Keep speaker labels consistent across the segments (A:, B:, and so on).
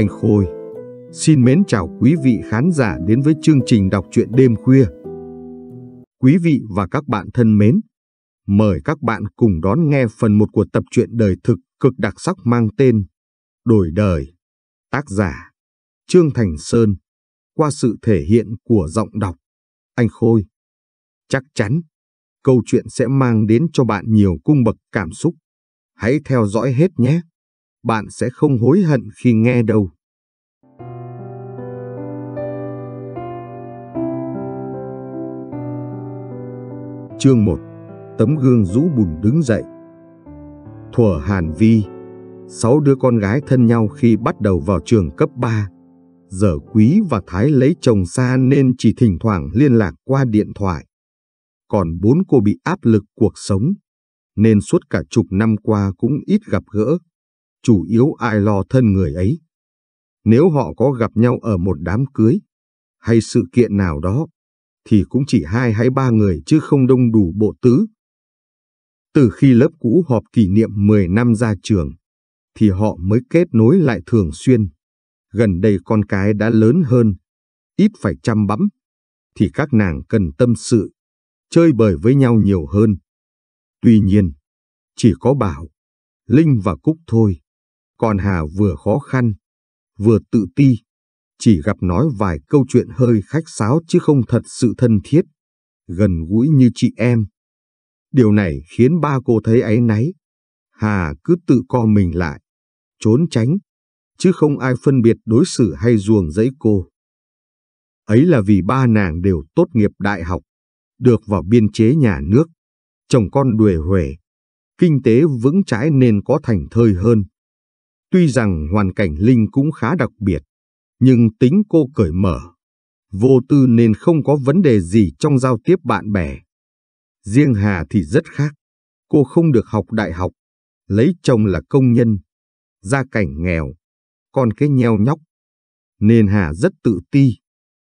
A: Anh Khôi. Xin mến chào quý vị khán giả đến với chương trình đọc truyện đêm khuya. Quý vị và các bạn thân mến, mời các bạn cùng đón nghe phần 1 của tập truyện đời thực cực đặc sắc mang tên Đổi đời, tác giả Trương Thành Sơn qua sự thể hiện của giọng đọc Anh Khôi. Chắc chắn câu chuyện sẽ mang đến cho bạn nhiều cung bậc cảm xúc. Hãy theo dõi hết nhé! bạn sẽ không hối hận khi nghe đâu. Chương 1 Tấm gương rũ bùn đứng dậy Thuở Hàn Vi Sáu đứa con gái thân nhau khi bắt đầu vào trường cấp 3 Giờ Quý và Thái lấy chồng xa nên chỉ thỉnh thoảng liên lạc qua điện thoại Còn bốn cô bị áp lực cuộc sống Nên suốt cả chục năm qua cũng ít gặp gỡ chủ yếu ai lo thân người ấy. Nếu họ có gặp nhau ở một đám cưới hay sự kiện nào đó, thì cũng chỉ hai hay ba người chứ không đông đủ bộ tứ. Từ khi lớp cũ họp kỷ niệm 10 năm ra trường, thì họ mới kết nối lại thường xuyên. Gần đây con cái đã lớn hơn, ít phải chăm bẵm, thì các nàng cần tâm sự, chơi bời với nhau nhiều hơn. Tuy nhiên, chỉ có Bảo, Linh và Cúc thôi còn Hà vừa khó khăn, vừa tự ti, chỉ gặp nói vài câu chuyện hơi khách sáo chứ không thật sự thân thiết, gần gũi như chị em. Điều này khiến ba cô thấy áy náy. Hà cứ tự co mình lại, trốn tránh, chứ không ai phân biệt đối xử hay ruồng rẫy cô. Ấy là vì ba nàng đều tốt nghiệp đại học, được vào biên chế nhà nước, chồng con đuổi huề, kinh tế vững chãi nên có thành thơi hơn. Tuy rằng hoàn cảnh Linh cũng khá đặc biệt, nhưng tính cô cởi mở, vô tư nên không có vấn đề gì trong giao tiếp bạn bè. Riêng Hà thì rất khác, cô không được học đại học, lấy chồng là công nhân, gia cảnh nghèo, còn cái nheo nhóc. Nên Hà rất tự ti,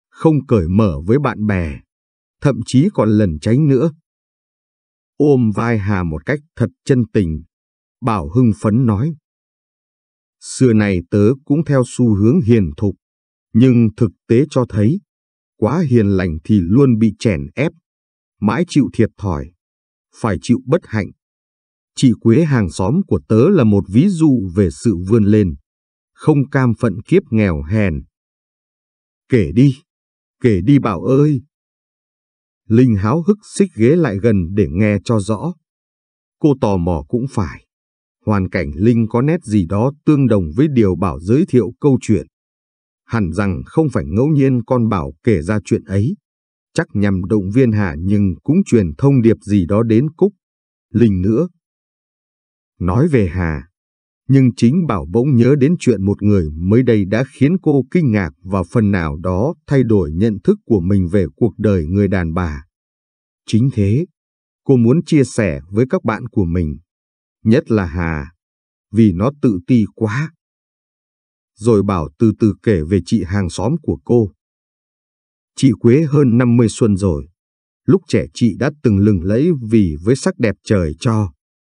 A: không cởi mở với bạn bè, thậm chí còn lần tránh nữa. Ôm vai Hà một cách thật chân tình, Bảo hưng phấn nói. Xưa này tớ cũng theo xu hướng hiền thục, nhưng thực tế cho thấy, quá hiền lành thì luôn bị chèn ép, mãi chịu thiệt thòi, phải chịu bất hạnh. Chị Quế hàng xóm của tớ là một ví dụ về sự vươn lên, không cam phận kiếp nghèo hèn. Kể đi, kể đi bảo ơi. Linh háo hức xích ghế lại gần để nghe cho rõ. Cô tò mò cũng phải hoàn cảnh Linh có nét gì đó tương đồng với điều Bảo giới thiệu câu chuyện. Hẳn rằng không phải ngẫu nhiên con Bảo kể ra chuyện ấy, chắc nhằm động viên Hà nhưng cũng truyền thông điệp gì đó đến Cúc, Linh nữa. Nói về Hà, nhưng chính Bảo bỗng nhớ đến chuyện một người mới đây đã khiến cô kinh ngạc và phần nào đó thay đổi nhận thức của mình về cuộc đời người đàn bà. Chính thế, cô muốn chia sẻ với các bạn của mình nhất là Hà, vì nó tự ti quá. Rồi bảo từ từ kể về chị hàng xóm của cô. Chị Quế hơn 50 xuân rồi, lúc trẻ chị đã từng lừng lẫy vì với sắc đẹp trời cho,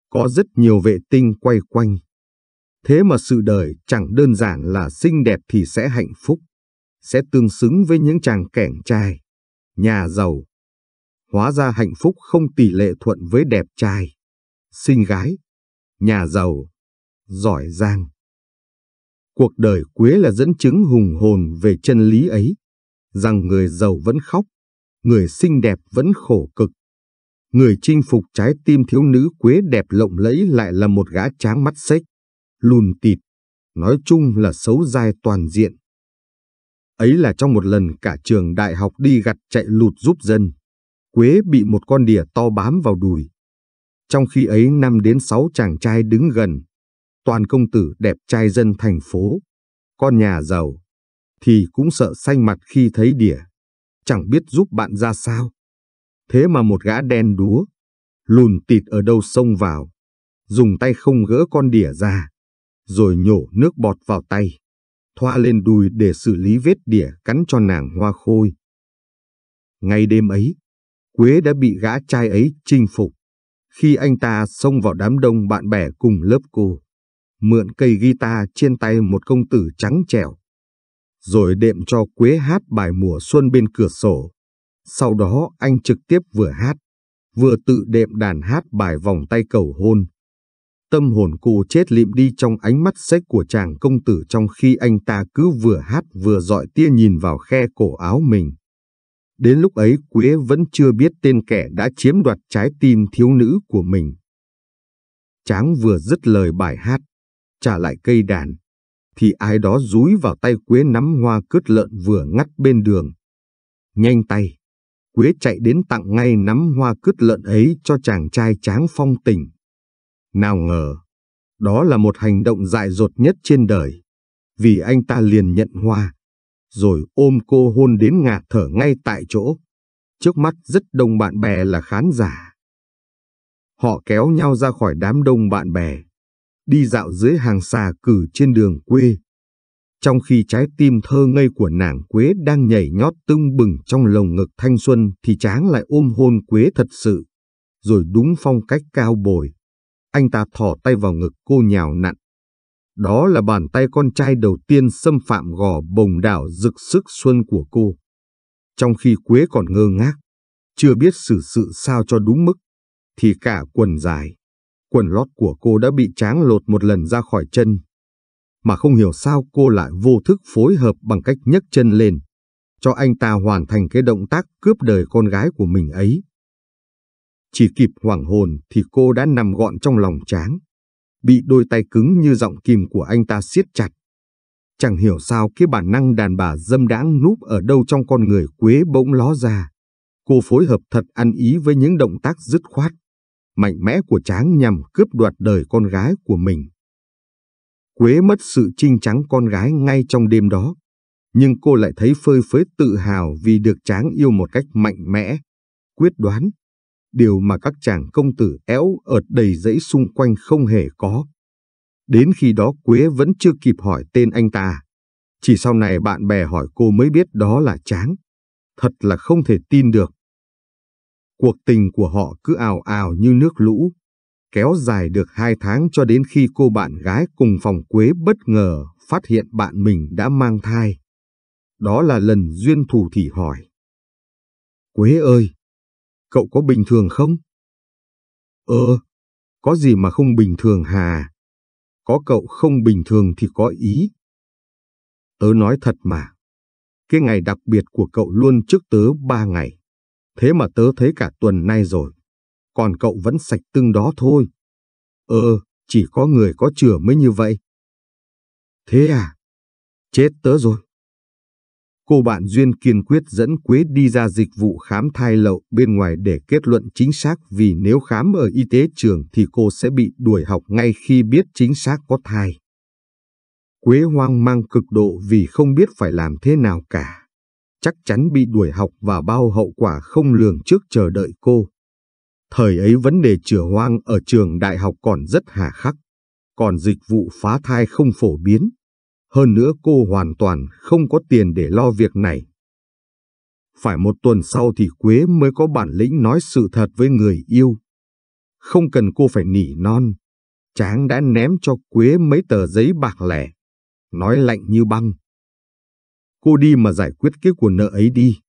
A: có rất nhiều vệ tinh quay quanh. Thế mà sự đời chẳng đơn giản là xinh đẹp thì sẽ hạnh phúc, sẽ tương xứng với những chàng kẻng trai, nhà giàu. Hóa ra hạnh phúc không tỷ lệ thuận với đẹp trai, xinh gái, nhà giàu, giỏi giang. Cuộc đời Quế là dẫn chứng hùng hồn về chân lý ấy, rằng người giàu vẫn khóc, người xinh đẹp vẫn khổ cực. Người chinh phục trái tim thiếu nữ Quế đẹp lộng lẫy lại là một gã tráng mắt xếch, lùn tịt, nói chung là xấu dai toàn diện. Ấy là trong một lần cả trường đại học đi gặt chạy lụt giúp dân, Quế bị một con đỉa to bám vào đùi, trong khi ấy năm đến sáu chàng trai đứng gần, toàn công tử đẹp trai dân thành phố, con nhà giàu, thì cũng sợ xanh mặt khi thấy đỉa, chẳng biết giúp bạn ra sao. Thế mà một gã đen đúa, lùn tịt ở đâu xông vào, dùng tay không gỡ con đỉa ra, rồi nhổ nước bọt vào tay, thoa lên đùi để xử lý vết đỉa cắn cho nàng hoa khôi. Ngay đêm ấy, Quế đã bị gã trai ấy chinh phục khi anh ta xông vào đám đông bạn bè cùng lớp cô, mượn cây guitar trên tay một công tử trắng trẻo, rồi đệm cho Quế hát bài mùa xuân bên cửa sổ. Sau đó anh trực tiếp vừa hát, vừa tự đệm đàn hát bài vòng tay cầu hôn. Tâm hồn cô chết lịm đi trong ánh mắt sách của chàng công tử trong khi anh ta cứ vừa hát vừa dọi tia nhìn vào khe cổ áo mình. Đến lúc ấy Quế vẫn chưa biết tên kẻ đã chiếm đoạt trái tim thiếu nữ của mình. Tráng vừa dứt lời bài hát, trả lại cây đàn, thì ai đó rúi vào tay Quế nắm hoa cướp lợn vừa ngắt bên đường. Nhanh tay, Quế chạy đến tặng ngay nắm hoa cướp lợn ấy cho chàng trai Tráng phong tình. Nào ngờ, đó là một hành động dại dột nhất trên đời, vì anh ta liền nhận hoa, rồi ôm cô hôn đến ngạt thở ngay tại chỗ. Trước mắt rất đông bạn bè là khán giả. Họ kéo nhau ra khỏi đám đông bạn bè, đi dạo dưới hàng xà cử trên đường quê. Trong khi trái tim thơ ngây của nàng Quế đang nhảy nhót tưng bừng trong lồng ngực thanh xuân thì Tráng lại ôm hôn Quế thật sự. Rồi đúng phong cách cao bồi, anh ta thỏ tay vào ngực cô nhào nặn. Đó là bàn tay con trai đầu tiên xâm phạm gò bồng đảo rực sức xuân của cô. Trong khi Quế còn ngơ ngác, chưa biết xử sự sao cho đúng mức, thì cả quần dài, quần lót của cô đã bị tráng lột một lần ra khỏi chân. Mà không hiểu sao cô lại vô thức phối hợp bằng cách nhấc chân lên, cho anh ta hoàn thành cái động tác cướp đời con gái của mình ấy. Chỉ kịp hoảng hồn thì cô đã nằm gọn trong lòng tráng bị đôi tay cứng như giọng kìm của anh ta siết chặt. Chẳng hiểu sao cái bản năng đàn bà dâm đãng núp ở đâu trong con người quế bỗng ló ra. Cô phối hợp thật ăn ý với những động tác dứt khoát, mạnh mẽ của tráng nhằm cướp đoạt đời con gái của mình. Quế mất sự trinh trắng con gái ngay trong đêm đó, nhưng cô lại thấy phơi phới tự hào vì được tráng yêu một cách mạnh mẽ, quyết đoán, điều mà các chàng công tử éo ợt đầy dãy xung quanh không hề có. Đến khi đó Quế vẫn chưa kịp hỏi tên anh ta. Chỉ sau này bạn bè hỏi cô mới biết đó là Tráng. Thật là không thể tin được. Cuộc tình của họ cứ ào ào như nước lũ, kéo dài được hai tháng cho đến khi cô bạn gái cùng phòng Quế bất ngờ phát hiện bạn mình đã mang thai. Đó là lần duyên thù thì hỏi. Quế ơi, cậu có bình thường không? Ờ, có gì mà không bình thường hà? Có cậu không bình thường thì có ý. Tớ nói thật mà, cái ngày đặc biệt của cậu luôn trước tớ ba ngày. Thế mà tớ thấy cả tuần nay rồi, còn cậu vẫn sạch tưng đó thôi. Ờ, chỉ có người có chửa mới như vậy. Thế à? Chết tớ rồi. Cô bạn Duyên kiên quyết dẫn Quế đi ra dịch vụ khám thai lậu bên ngoài để kết luận chính xác vì nếu khám ở y tế trường thì cô sẽ bị đuổi học ngay khi biết chính xác có thai. Quế hoang mang cực độ vì không biết phải làm thế nào cả. Chắc chắn bị đuổi học và bao hậu quả không lường trước chờ đợi cô. Thời ấy vấn đề chữa hoang ở trường đại học còn rất hà khắc, còn dịch vụ phá thai không phổ biến hơn nữa cô hoàn toàn không có tiền để lo việc này. Phải một tuần sau thì Quế mới có bản lĩnh nói sự thật với người yêu. Không cần cô phải nỉ non. Tráng đã ném cho Quế mấy tờ giấy bạc lẻ. Nói lạnh như băng. Cô đi mà giải quyết cái của nợ ấy đi.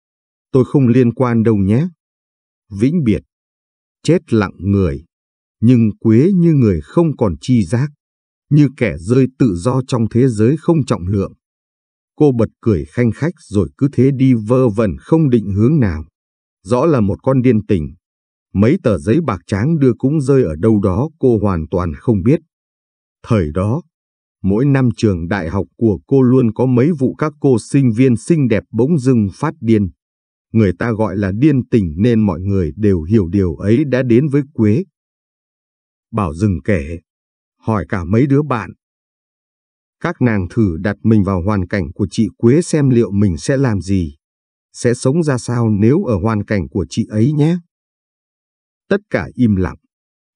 A: Tôi không liên quan đâu nhé. Vĩnh biệt. Chết lặng người. Nhưng Quế như người không còn chi giác như kẻ rơi tự do trong thế giới không trọng lượng. Cô bật cười khanh khách rồi cứ thế đi vơ vẩn không định hướng nào. Rõ là một con điên tình. Mấy tờ giấy bạc tráng đưa cũng rơi ở đâu đó cô hoàn toàn không biết. Thời đó, mỗi năm trường đại học của cô luôn có mấy vụ các cô sinh viên xinh đẹp bỗng dưng phát điên. Người ta gọi là điên tình nên mọi người đều hiểu điều ấy đã đến với Quế. Bảo dừng kể, hỏi cả mấy đứa bạn. Các nàng thử đặt mình vào hoàn cảnh của chị Quế xem liệu mình sẽ làm gì, sẽ sống ra sao nếu ở hoàn cảnh của chị ấy nhé. Tất cả im lặng,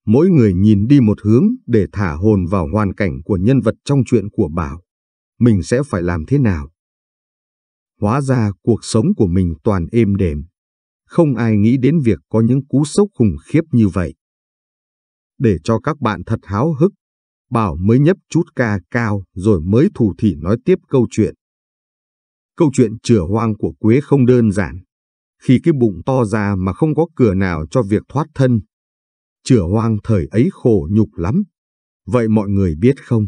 A: mỗi người nhìn đi một hướng để thả hồn vào hoàn cảnh của nhân vật trong chuyện của Bảo. Mình sẽ phải làm thế nào? Hóa ra cuộc sống của mình toàn êm đềm. Không ai nghĩ đến việc có những cú sốc khủng khiếp như vậy. Để cho các bạn thật háo hức, Bảo mới nhấp chút ca cao rồi mới thủ thỉ nói tiếp câu chuyện. Câu chuyện chửa hoang của Quế không đơn giản. Khi cái bụng to ra mà không có cửa nào cho việc thoát thân. Chửa hoang thời ấy khổ nhục lắm. Vậy mọi người biết không?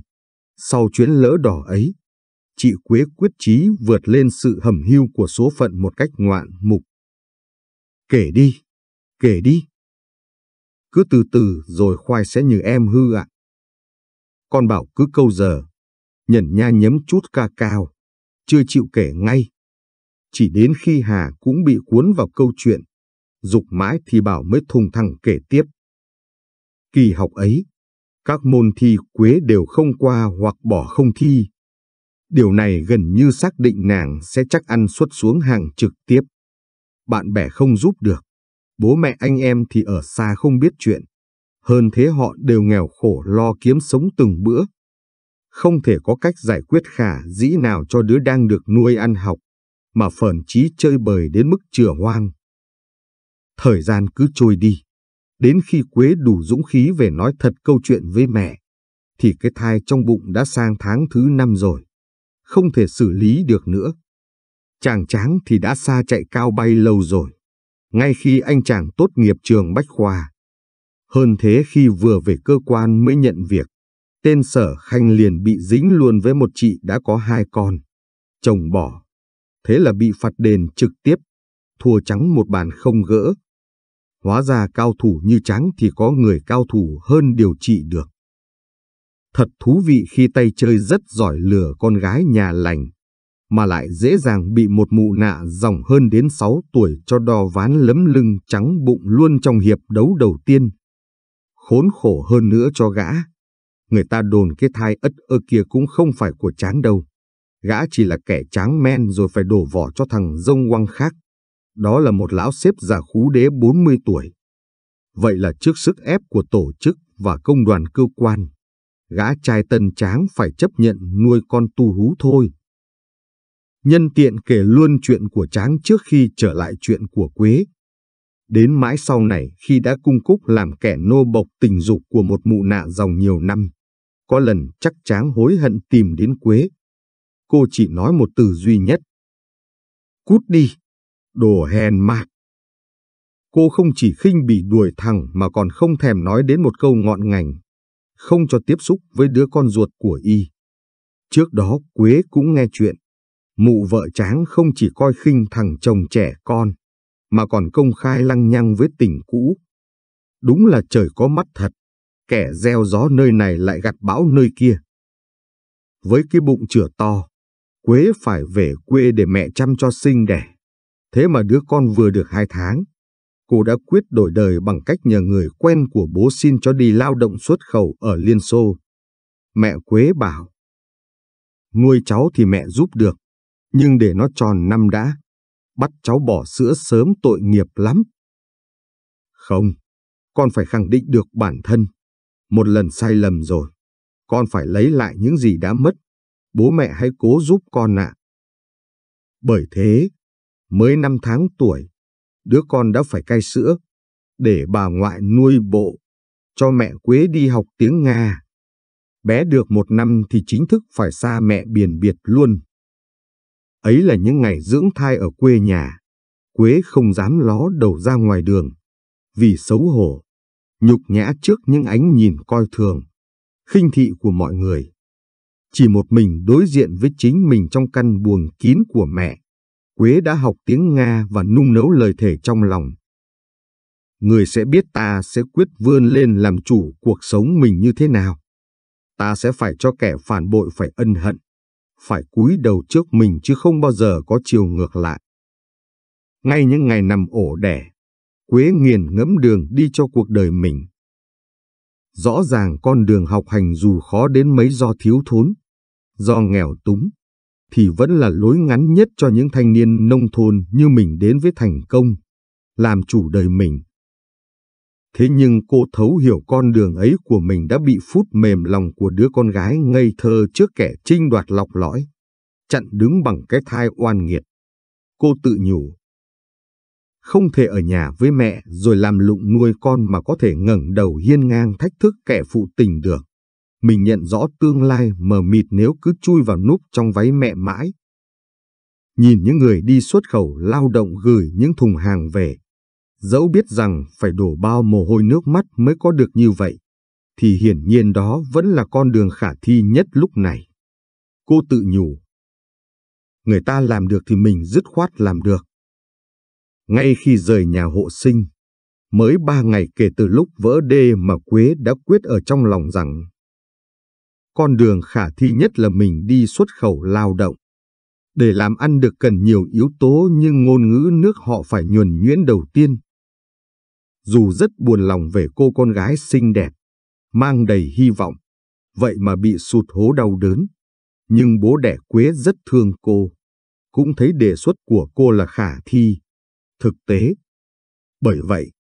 A: Sau chuyến lỡ đỏ ấy, chị Quế quyết chí vượt lên sự hầm hưu của số phận một cách ngoạn mục. Kể đi, kể đi. Cứ từ từ rồi khoai sẽ như em hư ạ. À. Con bảo cứ câu giờ. Nhẩn nha nhấm chút ca cao. Chưa chịu kể ngay. Chỉ đến khi Hà cũng bị cuốn vào câu chuyện. Dục mãi thì Bảo mới thùng thẳng kể tiếp. Kỳ học ấy, các môn thi quế đều không qua hoặc bỏ không thi. Điều này gần như xác định nàng sẽ chắc ăn xuất xuống hàng trực tiếp. Bạn bè không giúp được. Bố mẹ anh em thì ở xa không biết chuyện. Hơn thế họ đều nghèo khổ lo kiếm sống từng bữa. Không thể có cách giải quyết khả dĩ nào cho đứa đang được nuôi ăn học, mà phần trí chơi bời đến mức chửa hoang. Thời gian cứ trôi đi. Đến khi Quế đủ dũng khí về nói thật câu chuyện với mẹ, thì cái thai trong bụng đã sang tháng thứ năm rồi. Không thể xử lý được nữa. Chàng tráng thì đã xa chạy cao bay lâu rồi. Ngay khi anh chàng tốt nghiệp trường Bách Khoa, hơn thế khi vừa về cơ quan mới nhận việc, tên sở khanh liền bị dính luôn với một chị đã có hai con. Chồng bỏ. Thế là bị phạt đền trực tiếp, thua trắng một bàn không gỡ. Hóa ra cao thủ như trắng thì có người cao thủ hơn điều trị được. Thật thú vị khi tay chơi rất giỏi lừa con gái nhà lành, mà lại dễ dàng bị một mụ nạ dòng hơn đến 6 tuổi cho đo ván lấm lưng trắng bụng luôn trong hiệp đấu đầu tiên khốn khổ hơn nữa cho gã. Người ta đồn cái thai ất ơ kia cũng không phải của tráng đâu. Gã chỉ là kẻ tráng men rồi phải đổ vỏ cho thằng dông quăng khác. Đó là một lão xếp già khú đế 40 tuổi. Vậy là trước sức ép của tổ chức và công đoàn cơ quan, gã trai tân tráng phải chấp nhận nuôi con tu hú thôi. Nhân tiện kể luôn chuyện của tráng trước khi trở lại chuyện của Quế đến mãi sau này khi đã cung cúc làm kẻ nô bộc tình dục của một mụ nạ dòng nhiều năm. Có lần chắc chắn hối hận tìm đến Quế. Cô chỉ nói một từ duy nhất. Cút đi, đồ hèn mạc. Cô không chỉ khinh bỉ đuổi thẳng mà còn không thèm nói đến một câu ngọn ngành. Không cho tiếp xúc với đứa con ruột của y. Trước đó Quế cũng nghe chuyện. Mụ vợ tráng không chỉ coi khinh thằng chồng trẻ con mà còn công khai lăng nhăng với tình cũ. Đúng là trời có mắt thật, kẻ gieo gió nơi này lại gặt bão nơi kia. Với cái bụng chửa to, Quế phải về quê để mẹ chăm cho sinh đẻ. Thế mà đứa con vừa được hai tháng, cô đã quyết đổi đời bằng cách nhờ người quen của bố xin cho đi lao động xuất khẩu ở Liên Xô. Mẹ Quế bảo, nuôi cháu thì mẹ giúp được, nhưng để nó tròn năm đã, bắt cháu bỏ sữa sớm tội nghiệp lắm. Không, con phải khẳng định được bản thân. Một lần sai lầm rồi, con phải lấy lại những gì đã mất. Bố mẹ hãy cố giúp con ạ. Bởi thế, mới năm tháng tuổi, đứa con đã phải cai sữa, để bà ngoại nuôi bộ, cho mẹ Quế đi học tiếng Nga. Bé được một năm thì chính thức phải xa mẹ biển biệt luôn. Ấy là những ngày dưỡng thai ở quê nhà. Quế không dám ló đầu ra ngoài đường. Vì xấu hổ, nhục nhã trước những ánh nhìn coi thường, khinh thị của mọi người. Chỉ một mình đối diện với chính mình trong căn buồng kín của mẹ, Quế đã học tiếng Nga và nung nấu lời thể trong lòng. Người sẽ biết ta sẽ quyết vươn lên làm chủ cuộc sống mình như thế nào. Ta sẽ phải cho kẻ phản bội phải ân hận phải cúi đầu trước mình chứ không bao giờ có chiều ngược lại. Ngay những ngày nằm ổ đẻ, Quế nghiền ngẫm đường đi cho cuộc đời mình. Rõ ràng con đường học hành dù khó đến mấy do thiếu thốn, do nghèo túng, thì vẫn là lối ngắn nhất cho những thanh niên nông thôn như mình đến với thành công, làm chủ đời mình. Thế nhưng cô thấu hiểu con đường ấy của mình đã bị phút mềm lòng của đứa con gái ngây thơ trước kẻ trinh đoạt lọc lõi, chặn đứng bằng cái thai oan nghiệt. Cô tự nhủ. Không thể ở nhà với mẹ rồi làm lụng nuôi con mà có thể ngẩng đầu hiên ngang thách thức kẻ phụ tình được. Mình nhận rõ tương lai mờ mịt nếu cứ chui vào núp trong váy mẹ mãi. Nhìn những người đi xuất khẩu lao động gửi những thùng hàng về, dẫu biết rằng phải đổ bao mồ hôi nước mắt mới có được như vậy, thì hiển nhiên đó vẫn là con đường khả thi nhất lúc này. Cô tự nhủ. Người ta làm được thì mình dứt khoát làm được. Ngay khi rời nhà hộ sinh, mới ba ngày kể từ lúc vỡ đê mà Quế đã quyết ở trong lòng rằng con đường khả thi nhất là mình đi xuất khẩu lao động. Để làm ăn được cần nhiều yếu tố nhưng ngôn ngữ nước họ phải nhuần nhuyễn đầu tiên, dù rất buồn lòng về cô con gái xinh đẹp, mang đầy hy vọng, vậy mà bị sụt hố đau đớn. Nhưng bố đẻ Quế rất thương cô, cũng thấy đề xuất của cô là khả thi, thực tế. Bởi vậy,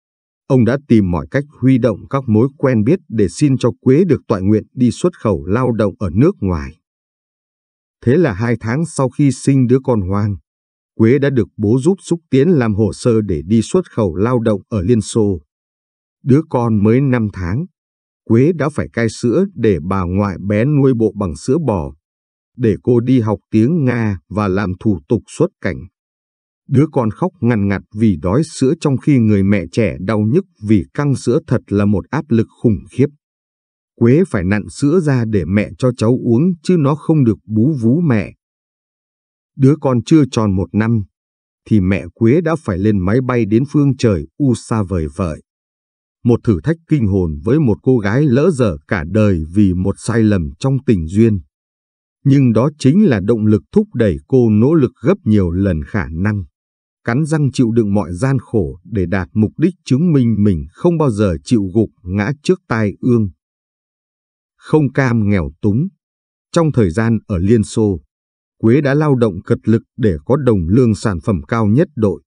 A: ông đã tìm mọi cách huy động các mối quen biết để xin cho Quế được tọa nguyện đi xuất khẩu lao động ở nước ngoài. Thế là hai tháng sau khi sinh đứa con Hoang, Quế đã được bố giúp xúc tiến làm hồ sơ để đi xuất khẩu lao động ở Liên Xô. Đứa con mới 5 tháng, Quế đã phải cai sữa để bà ngoại bé nuôi bộ bằng sữa bò, để cô đi học tiếng Nga và làm thủ tục xuất cảnh. Đứa con khóc ngằn ngặt vì đói sữa trong khi người mẹ trẻ đau nhức vì căng sữa thật là một áp lực khủng khiếp. Quế phải nặn sữa ra để mẹ cho cháu uống chứ nó không được bú vú mẹ. Đứa con chưa tròn một năm, thì mẹ Quế đã phải lên máy bay đến phương trời u xa vời vợi. Một thử thách kinh hồn với một cô gái lỡ dở cả đời vì một sai lầm trong tình duyên. Nhưng đó chính là động lực thúc đẩy cô nỗ lực gấp nhiều lần khả năng. Cắn răng chịu đựng mọi gian khổ để đạt mục đích chứng minh mình không bao giờ chịu gục ngã trước tai ương. Không cam nghèo túng. Trong thời gian ở Liên Xô, Quế đã lao động cật lực để có đồng lương sản phẩm cao nhất đội.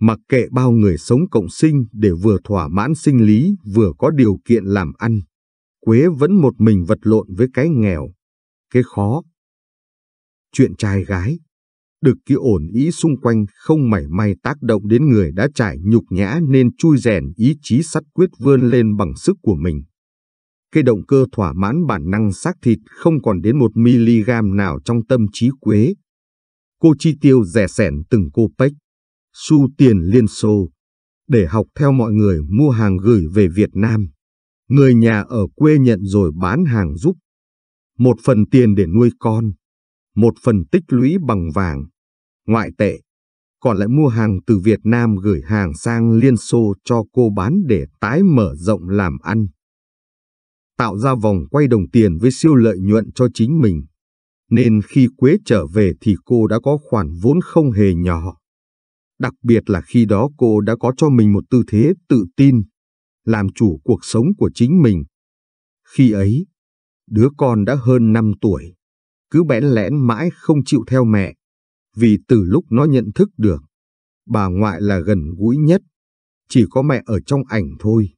A: Mặc kệ bao người sống cộng sinh để vừa thỏa mãn sinh lý vừa có điều kiện làm ăn, Quế vẫn một mình vật lộn với cái nghèo, cái khó. Chuyện trai gái, được kia ổn ý xung quanh không mảy may tác động đến người đã trải nhục nhã nên chui rèn ý chí sắt quyết vươn lên bằng sức của mình. Cây động cơ thỏa mãn bản năng xác thịt không còn đến một miligam nào trong tâm trí quế. Cô chi tiêu rẻ sẻn từng cô pách, xu tiền liên xô, để học theo mọi người mua hàng gửi về Việt Nam. Người nhà ở quê nhận rồi bán hàng giúp. Một phần tiền để nuôi con, một phần tích lũy bằng vàng, ngoại tệ còn lại mua hàng từ Việt Nam gửi hàng sang Liên Xô cho cô bán để tái mở rộng làm ăn tạo ra vòng quay đồng tiền với siêu lợi nhuận cho chính mình. Nên khi Quế trở về thì cô đã có khoản vốn không hề nhỏ. Đặc biệt là khi đó cô đã có cho mình một tư thế tự tin, làm chủ cuộc sống của chính mình. Khi ấy, đứa con đã hơn 5 tuổi, cứ bẽn lẽn mãi không chịu theo mẹ, vì từ lúc nó nhận thức được, bà ngoại là gần gũi nhất, chỉ có mẹ ở trong ảnh thôi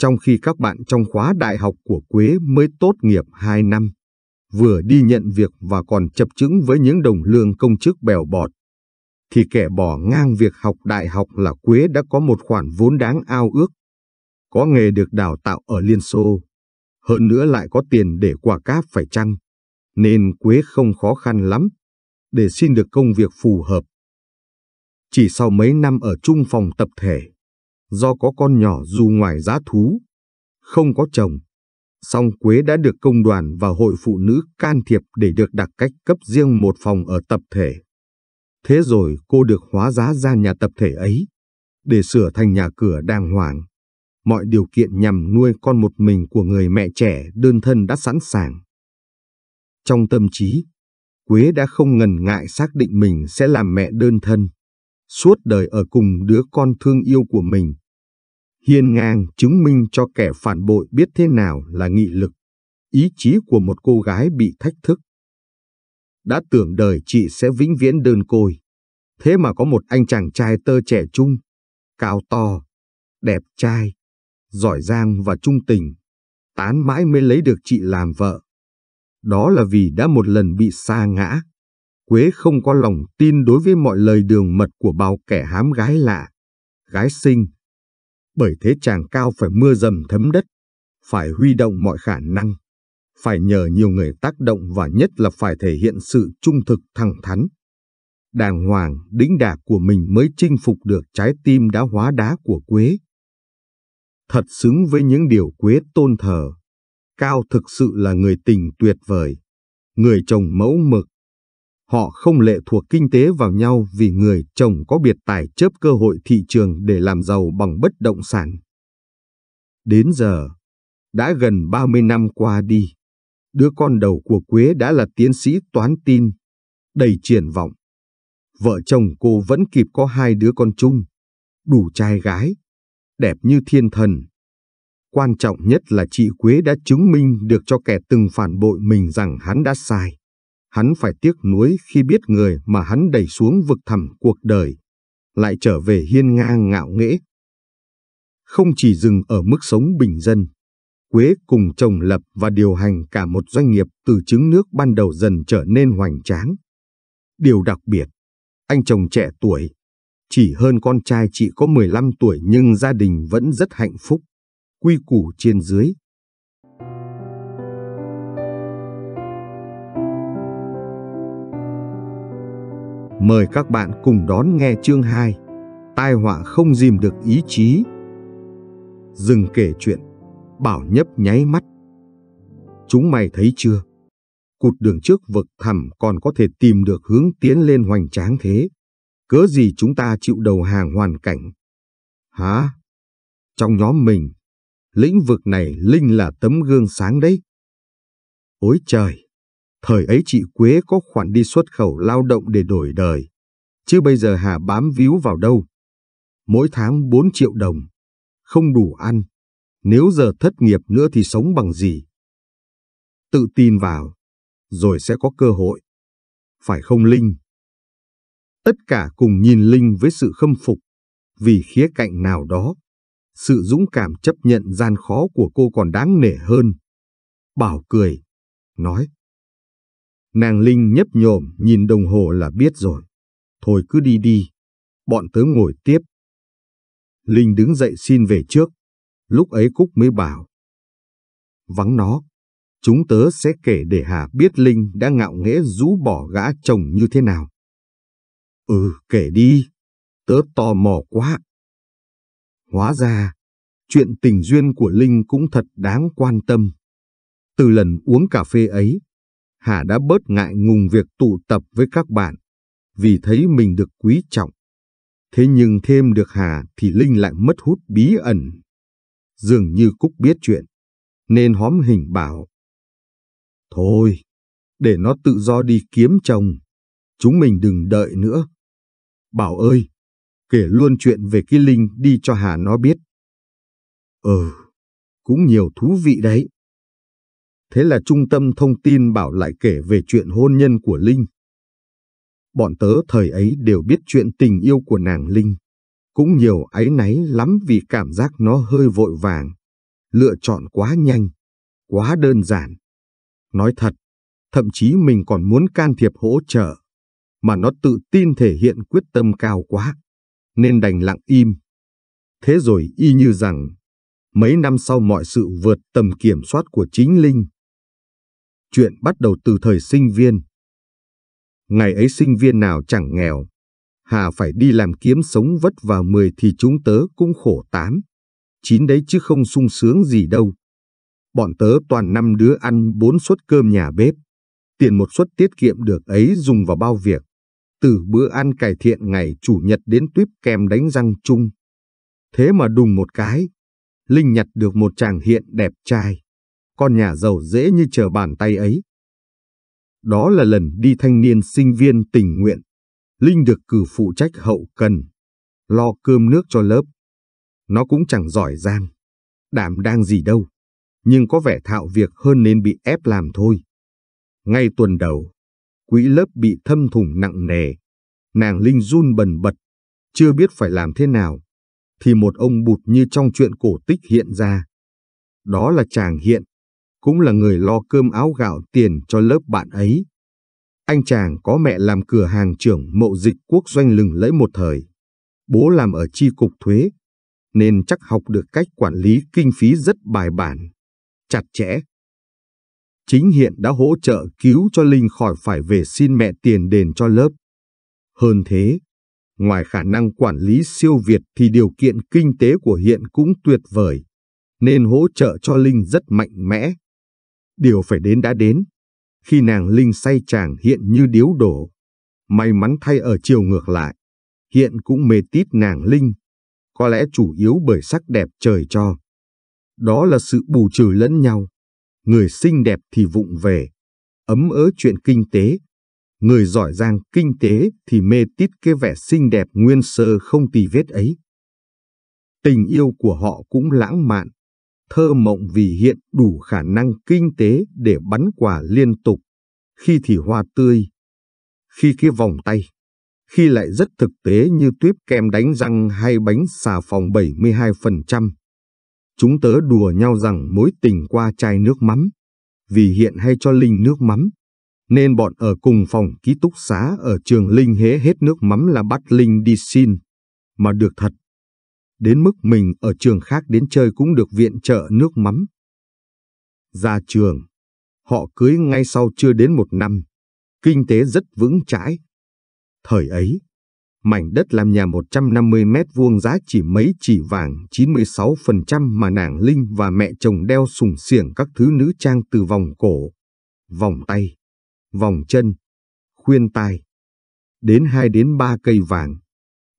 A: trong khi các bạn trong khóa đại học của Quế mới tốt nghiệp 2 năm, vừa đi nhận việc và còn chập chững với những đồng lương công chức bèo bọt, thì kẻ bỏ ngang việc học đại học là Quế đã có một khoản vốn đáng ao ước. Có nghề được đào tạo ở Liên Xô, hơn nữa lại có tiền để quả cáp phải chăng, nên Quế không khó khăn lắm để xin được công việc phù hợp. Chỉ sau mấy năm ở chung phòng tập thể, do có con nhỏ dù ngoài giá thú, không có chồng. Song Quế đã được công đoàn và hội phụ nữ can thiệp để được đặt cách cấp riêng một phòng ở tập thể. Thế rồi cô được hóa giá ra nhà tập thể ấy, để sửa thành nhà cửa đàng hoàng. Mọi điều kiện nhằm nuôi con một mình của người mẹ trẻ đơn thân đã sẵn sàng. Trong tâm trí, Quế đã không ngần ngại xác định mình sẽ làm mẹ đơn thân. Suốt đời ở cùng đứa con thương yêu của mình, hiên ngang chứng minh cho kẻ phản bội biết thế nào là nghị lực, ý chí của một cô gái bị thách thức. Đã tưởng đời chị sẽ vĩnh viễn đơn côi, thế mà có một anh chàng trai tơ trẻ trung, cao to, đẹp trai, giỏi giang và trung tình, tán mãi mới lấy được chị làm vợ. Đó là vì đã một lần bị xa ngã, Quế không có lòng tin đối với mọi lời đường mật của bao kẻ hám gái lạ, gái sinh bởi thế chàng cao phải mưa dầm thấm đất, phải huy động mọi khả năng, phải nhờ nhiều người tác động và nhất là phải thể hiện sự trung thực thẳng thắn. Đàng hoàng, đĩnh đạc của mình mới chinh phục được trái tim đã hóa đá của Quế. Thật xứng với những điều Quế tôn thờ. Cao thực sự là người tình tuyệt vời, người chồng mẫu mực, Họ không lệ thuộc kinh tế vào nhau vì người chồng có biệt tài chớp cơ hội thị trường để làm giàu bằng bất động sản. Đến giờ, đã gần 30 năm qua đi, đứa con đầu của Quế đã là tiến sĩ toán tin, đầy triển vọng. Vợ chồng cô vẫn kịp có hai đứa con chung, đủ trai gái, đẹp như thiên thần. Quan trọng nhất là chị Quế đã chứng minh được cho kẻ từng phản bội mình rằng hắn đã sai hắn phải tiếc nuối khi biết người mà hắn đẩy xuống vực thẳm cuộc đời, lại trở về hiên ngang ngạo nghễ. Không chỉ dừng ở mức sống bình dân, Quế cùng chồng lập và điều hành cả một doanh nghiệp từ trứng nước ban đầu dần trở nên hoành tráng. Điều đặc biệt, anh chồng trẻ tuổi, chỉ hơn con trai chị có 15 tuổi nhưng gia đình vẫn rất hạnh phúc, quy củ trên dưới, Mời các bạn cùng đón nghe chương 2 Tai họa không dìm được ý chí Dừng kể chuyện Bảo nhấp nháy mắt Chúng mày thấy chưa Cụt đường trước vực thẳm còn có thể tìm được hướng tiến lên hoành tráng thế Cớ gì chúng ta chịu đầu hàng hoàn cảnh Hả Trong nhóm mình Lĩnh vực này Linh là tấm gương sáng đấy Ôi trời Thời ấy chị Quế có khoản đi xuất khẩu lao động để đổi đời, chứ bây giờ Hà bám víu vào đâu. Mỗi tháng 4 triệu đồng, không đủ ăn, nếu giờ thất nghiệp nữa thì sống bằng gì? Tự tin vào, rồi sẽ có cơ hội. Phải không Linh? Tất cả cùng nhìn Linh với sự khâm phục, vì khía cạnh nào đó, sự dũng cảm chấp nhận gian khó của cô còn đáng nể hơn. Bảo cười, nói. Nàng Linh nhấp nhổm nhìn đồng hồ là biết rồi. Thôi cứ đi đi, bọn tớ ngồi tiếp. Linh đứng dậy xin về trước, lúc ấy Cúc mới bảo. Vắng nó, chúng tớ sẽ kể để Hà biết Linh đã ngạo nghễ rũ bỏ gã chồng như thế nào. Ừ, kể đi, tớ tò mò quá. Hóa ra, chuyện tình duyên của Linh cũng thật đáng quan tâm. Từ lần uống cà phê ấy, Hà đã bớt ngại ngùng việc tụ tập với các bạn, vì thấy mình được quý trọng. Thế nhưng thêm được Hà thì Linh lại mất hút bí ẩn. Dường như Cúc biết chuyện, nên hóm hình bảo. Thôi, để nó tự do đi kiếm chồng, chúng mình đừng đợi nữa. Bảo ơi, kể luôn chuyện về cái Linh đi cho Hà nó biết. Ừ, cũng nhiều thú vị đấy. Thế là trung tâm thông tin bảo lại kể về chuyện hôn nhân của Linh. Bọn tớ thời ấy đều biết chuyện tình yêu của nàng Linh. Cũng nhiều ấy náy lắm vì cảm giác nó hơi vội vàng. Lựa chọn quá nhanh, quá đơn giản. Nói thật, thậm chí mình còn muốn can thiệp hỗ trợ. Mà nó tự tin thể hiện quyết tâm cao quá, nên đành lặng im. Thế rồi y như rằng, mấy năm sau mọi sự vượt tầm kiểm soát của chính Linh, Chuyện bắt đầu từ thời sinh viên. Ngày ấy sinh viên nào chẳng nghèo. Hà phải đi làm kiếm sống vất vả mười thì chúng tớ cũng khổ tám. Chín đấy chứ không sung sướng gì đâu. Bọn tớ toàn năm đứa ăn bốn suất cơm nhà bếp. Tiền một suất tiết kiệm được ấy dùng vào bao việc. Từ bữa ăn cải thiện ngày chủ nhật đến tuyếp kem đánh răng chung. Thế mà đùng một cái, Linh nhặt được một chàng hiện đẹp trai con nhà giàu dễ như chờ bàn tay ấy. Đó là lần đi thanh niên sinh viên tình nguyện, Linh được cử phụ trách hậu cần, lo cơm nước cho lớp. Nó cũng chẳng giỏi giang, đảm đang gì đâu, nhưng có vẻ thạo việc hơn nên bị ép làm thôi. Ngay tuần đầu, quỹ lớp bị thâm thủng nặng nề, nàng Linh run bần bật, chưa biết phải làm thế nào, thì một ông bụt như trong chuyện cổ tích hiện ra. Đó là chàng hiện, cũng là người lo cơm áo gạo tiền cho lớp bạn ấy. Anh chàng có mẹ làm cửa hàng trưởng mậu dịch quốc doanh lừng lẫy một thời. Bố làm ở chi cục thuế, nên chắc học được cách quản lý kinh phí rất bài bản, chặt chẽ. Chính hiện đã hỗ trợ cứu cho Linh khỏi phải về xin mẹ tiền đền cho lớp. Hơn thế, ngoài khả năng quản lý siêu việt thì điều kiện kinh tế của hiện cũng tuyệt vời, nên hỗ trợ cho Linh rất mạnh mẽ. Điều phải đến đã đến. Khi nàng linh say chàng hiện như điếu đổ. May mắn thay ở chiều ngược lại. Hiện cũng mê tít nàng linh. Có lẽ chủ yếu bởi sắc đẹp trời cho. Đó là sự bù trừ lẫn nhau. Người xinh đẹp thì vụng về. Ấm ớ chuyện kinh tế. Người giỏi giang kinh tế thì mê tít cái vẻ xinh đẹp nguyên sơ không tì vết ấy. Tình yêu của họ cũng lãng mạn, thơ mộng vì hiện đủ khả năng kinh tế để bắn quả liên tục, khi thì hoa tươi, khi kia vòng tay, khi lại rất thực tế như tuyếp kem đánh răng hay bánh xà phòng 72%. Chúng tớ đùa nhau rằng mối tình qua chai nước mắm, vì hiện hay cho Linh nước mắm, nên bọn ở cùng phòng ký túc xá ở trường Linh hế hết nước mắm là bắt Linh đi xin, mà được thật đến mức mình ở trường khác đến chơi cũng được viện trợ nước mắm. Ra trường, họ cưới ngay sau chưa đến một năm, kinh tế rất vững chãi. Thời ấy, mảnh đất làm nhà 150 mét vuông giá chỉ mấy chỉ vàng 96% mà nàng Linh và mẹ chồng đeo sùng xiềng các thứ nữ trang từ vòng cổ, vòng tay, vòng chân, khuyên tai, đến 2 đến 3 cây vàng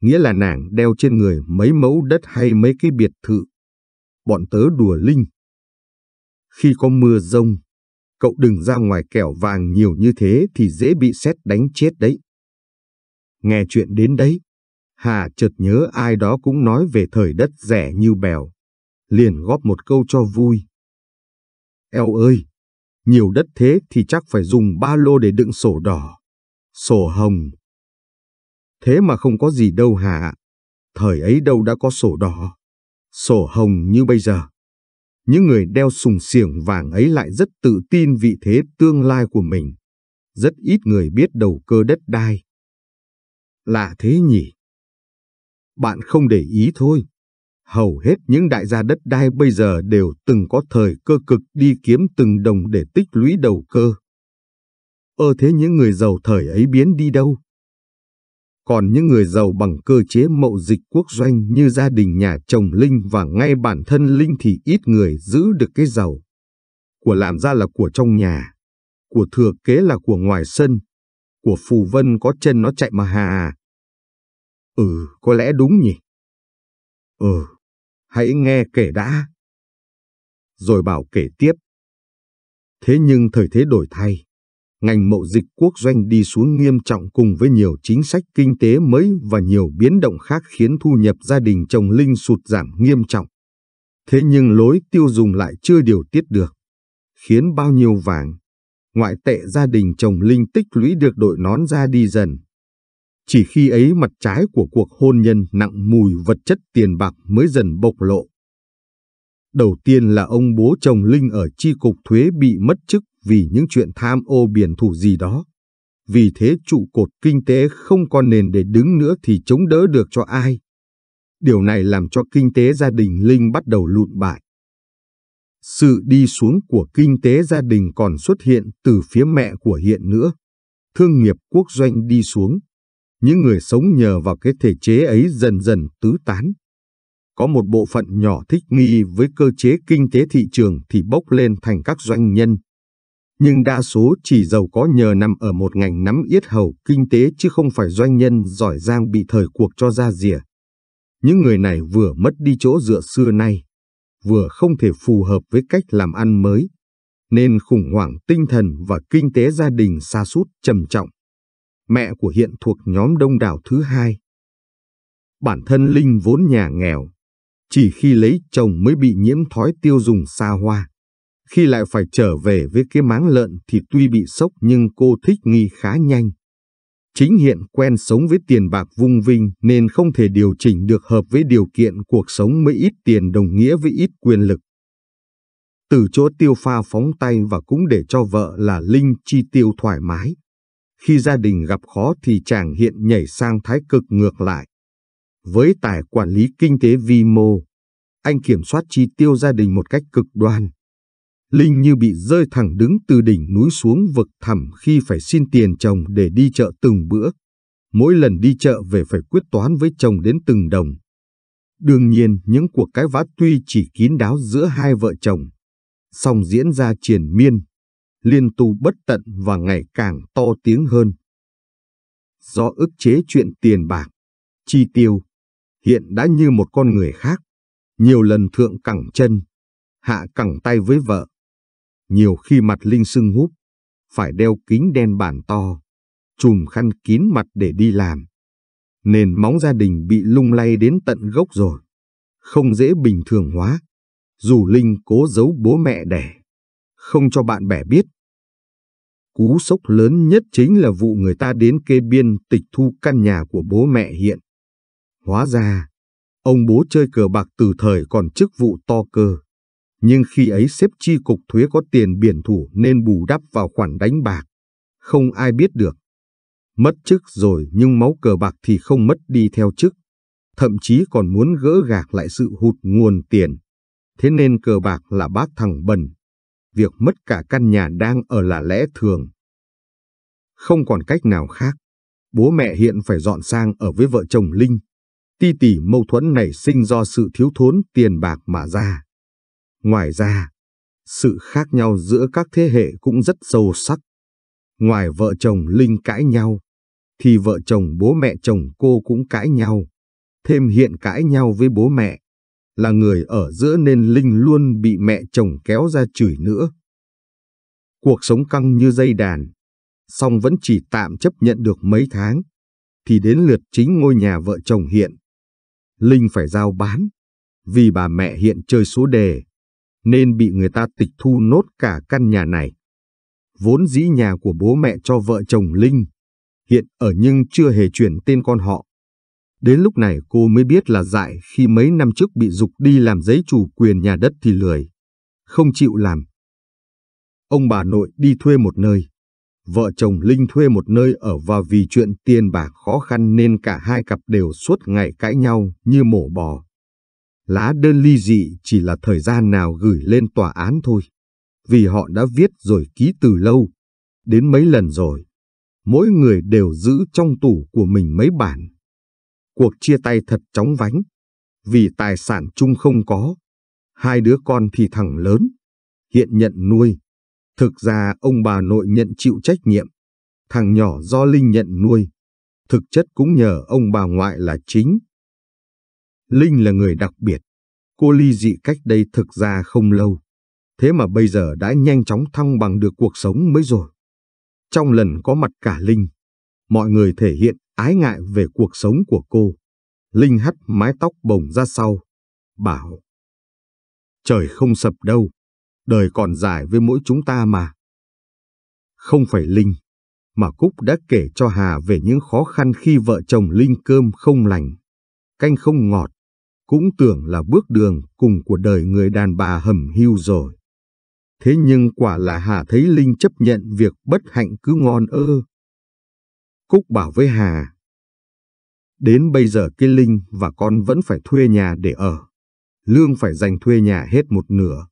A: nghĩa là nàng đeo trên người mấy mẫu đất hay mấy cái biệt thự. Bọn tớ đùa linh. Khi có mưa rông, cậu đừng ra ngoài kẻo vàng nhiều như thế thì dễ bị sét đánh chết đấy. Nghe chuyện đến đấy, Hà chợt nhớ ai đó cũng nói về thời đất rẻ như bèo, liền góp một câu cho vui. Eo ơi, nhiều đất thế thì chắc phải dùng ba lô để đựng sổ đỏ, sổ hồng, Thế mà không có gì đâu hả? Thời ấy đâu đã có sổ đỏ, sổ hồng như bây giờ. Những người đeo sùng xiềng vàng ấy lại rất tự tin vị thế tương lai của mình. Rất ít người biết đầu cơ đất đai. Lạ thế nhỉ? Bạn không để ý thôi. Hầu hết những đại gia đất đai bây giờ đều từng có thời cơ cực đi kiếm từng đồng để tích lũy đầu cơ. Ơ thế những người giàu thời ấy biến đi đâu? còn những người giàu bằng cơ chế mậu dịch quốc doanh như gia đình nhà chồng Linh và ngay bản thân Linh thì ít người giữ được cái giàu. Của làm ra là của trong nhà, của thừa kế là của ngoài sân, của phù vân có chân nó chạy mà hà. à, Ừ, có lẽ đúng nhỉ? Ừ, hãy nghe kể đã. Rồi bảo kể tiếp. Thế nhưng thời thế đổi thay, ngành mậu dịch quốc doanh đi xuống nghiêm trọng cùng với nhiều chính sách kinh tế mới và nhiều biến động khác khiến thu nhập gia đình chồng Linh sụt giảm nghiêm trọng. Thế nhưng lối tiêu dùng lại chưa điều tiết được, khiến bao nhiêu vàng, ngoại tệ gia đình chồng Linh tích lũy được đội nón ra đi dần. Chỉ khi ấy mặt trái của cuộc hôn nhân nặng mùi vật chất tiền bạc mới dần bộc lộ. Đầu tiên là ông bố chồng Linh ở chi cục thuế bị mất chức vì những chuyện tham ô biển thủ gì đó. Vì thế trụ cột kinh tế không còn nền để đứng nữa thì chống đỡ được cho ai. Điều này làm cho kinh tế gia đình Linh bắt đầu lụn bại. Sự đi xuống của kinh tế gia đình còn xuất hiện từ phía mẹ của hiện nữa. Thương nghiệp quốc doanh đi xuống. Những người sống nhờ vào cái thể chế ấy dần dần tứ tán. Có một bộ phận nhỏ thích nghi với cơ chế kinh tế thị trường thì bốc lên thành các doanh nhân, nhưng đa số chỉ giàu có nhờ nằm ở một ngành nắm yết hầu kinh tế chứ không phải doanh nhân giỏi giang bị thời cuộc cho ra rìa. Những người này vừa mất đi chỗ dựa xưa nay, vừa không thể phù hợp với cách làm ăn mới, nên khủng hoảng tinh thần và kinh tế gia đình xa sút trầm trọng. Mẹ của hiện thuộc nhóm đông đảo thứ hai. Bản thân Linh vốn nhà nghèo, chỉ khi lấy chồng mới bị nhiễm thói tiêu dùng xa hoa khi lại phải trở về với cái máng lợn thì tuy bị sốc nhưng cô thích nghi khá nhanh. Chính hiện quen sống với tiền bạc vung vinh nên không thể điều chỉnh được hợp với điều kiện cuộc sống mới ít tiền đồng nghĩa với ít quyền lực. Từ chỗ tiêu pha phóng tay và cũng để cho vợ là Linh chi tiêu thoải mái. Khi gia đình gặp khó thì chàng hiện nhảy sang thái cực ngược lại. Với tài quản lý kinh tế vi mô, anh kiểm soát chi tiêu gia đình một cách cực đoan. Linh như bị rơi thẳng đứng từ đỉnh núi xuống vực thẳm khi phải xin tiền chồng để đi chợ từng bữa. Mỗi lần đi chợ về phải quyết toán với chồng đến từng đồng. Đương nhiên những cuộc cái vã tuy chỉ kín đáo giữa hai vợ chồng, song diễn ra triền miên, liên tu bất tận và ngày càng to tiếng hơn. Do ức chế chuyện tiền bạc, chi tiêu, hiện đã như một con người khác, nhiều lần thượng cẳng chân, hạ cẳng tay với vợ, nhiều khi mặt Linh sưng húp, phải đeo kính đen bản to, chùm khăn kín mặt để đi làm. Nền móng gia đình bị lung lay đến tận gốc rồi, không dễ bình thường hóa. Dù Linh cố giấu bố mẹ đẻ, không cho bạn bè biết. Cú sốc lớn nhất chính là vụ người ta đến kê biên tịch thu căn nhà của bố mẹ hiện. Hóa ra, ông bố chơi cờ bạc từ thời còn chức vụ to cơ nhưng khi ấy xếp chi cục thuế có tiền biển thủ nên bù đắp vào khoản đánh bạc. Không ai biết được. Mất chức rồi nhưng máu cờ bạc thì không mất đi theo chức. Thậm chí còn muốn gỡ gạc lại sự hụt nguồn tiền. Thế nên cờ bạc là bác thằng bần. Việc mất cả căn nhà đang ở là lẽ thường. Không còn cách nào khác. Bố mẹ hiện phải dọn sang ở với vợ chồng Linh. Ti tỷ mâu thuẫn này sinh do sự thiếu thốn tiền bạc mà ra. Ngoài ra, sự khác nhau giữa các thế hệ cũng rất sâu sắc. Ngoài vợ chồng Linh cãi nhau, thì vợ chồng bố mẹ chồng cô cũng cãi nhau. Thêm hiện cãi nhau với bố mẹ, là người ở giữa nên Linh luôn bị mẹ chồng kéo ra chửi nữa. Cuộc sống căng như dây đàn, song vẫn chỉ tạm chấp nhận được mấy tháng, thì đến lượt chính ngôi nhà vợ chồng hiện. Linh phải giao bán, vì bà mẹ hiện chơi số đề nên bị người ta tịch thu nốt cả căn nhà này. Vốn dĩ nhà của bố mẹ cho vợ chồng Linh, hiện ở nhưng chưa hề chuyển tên con họ. Đến lúc này cô mới biết là dại khi mấy năm trước bị dục đi làm giấy chủ quyền nhà đất thì lười, không chịu làm. Ông bà nội đi thuê một nơi, vợ chồng Linh thuê một nơi ở và vì chuyện tiền bạc khó khăn nên cả hai cặp đều suốt ngày cãi nhau như mổ bò lá đơn ly dị chỉ là thời gian nào gửi lên tòa án thôi, vì họ đã viết rồi ký từ lâu, đến mấy lần rồi. Mỗi người đều giữ trong tủ của mình mấy bản. Cuộc chia tay thật chóng vánh, vì tài sản chung không có. Hai đứa con thì thằng lớn, hiện nhận nuôi. Thực ra ông bà nội nhận chịu trách nhiệm, thằng nhỏ do Linh nhận nuôi. Thực chất cũng nhờ ông bà ngoại là chính. Linh là người đặc biệt. Cô ly dị cách đây thực ra không lâu. Thế mà bây giờ đã nhanh chóng thăng bằng được cuộc sống mới rồi. Trong lần có mặt cả Linh, mọi người thể hiện ái ngại về cuộc sống của cô. Linh hắt mái tóc bồng ra sau, bảo. Trời không sập đâu, đời còn dài với mỗi chúng ta mà. Không phải Linh, mà Cúc đã kể cho Hà về những khó khăn khi vợ chồng Linh cơm không lành, canh không ngọt, cũng tưởng là bước đường cùng của đời người đàn bà hầm hưu rồi. Thế nhưng quả là Hà thấy Linh chấp nhận việc bất hạnh cứ ngon ơ. Cúc bảo với Hà. Đến bây giờ cái Linh và con vẫn phải thuê nhà để ở. Lương phải dành thuê nhà hết một nửa.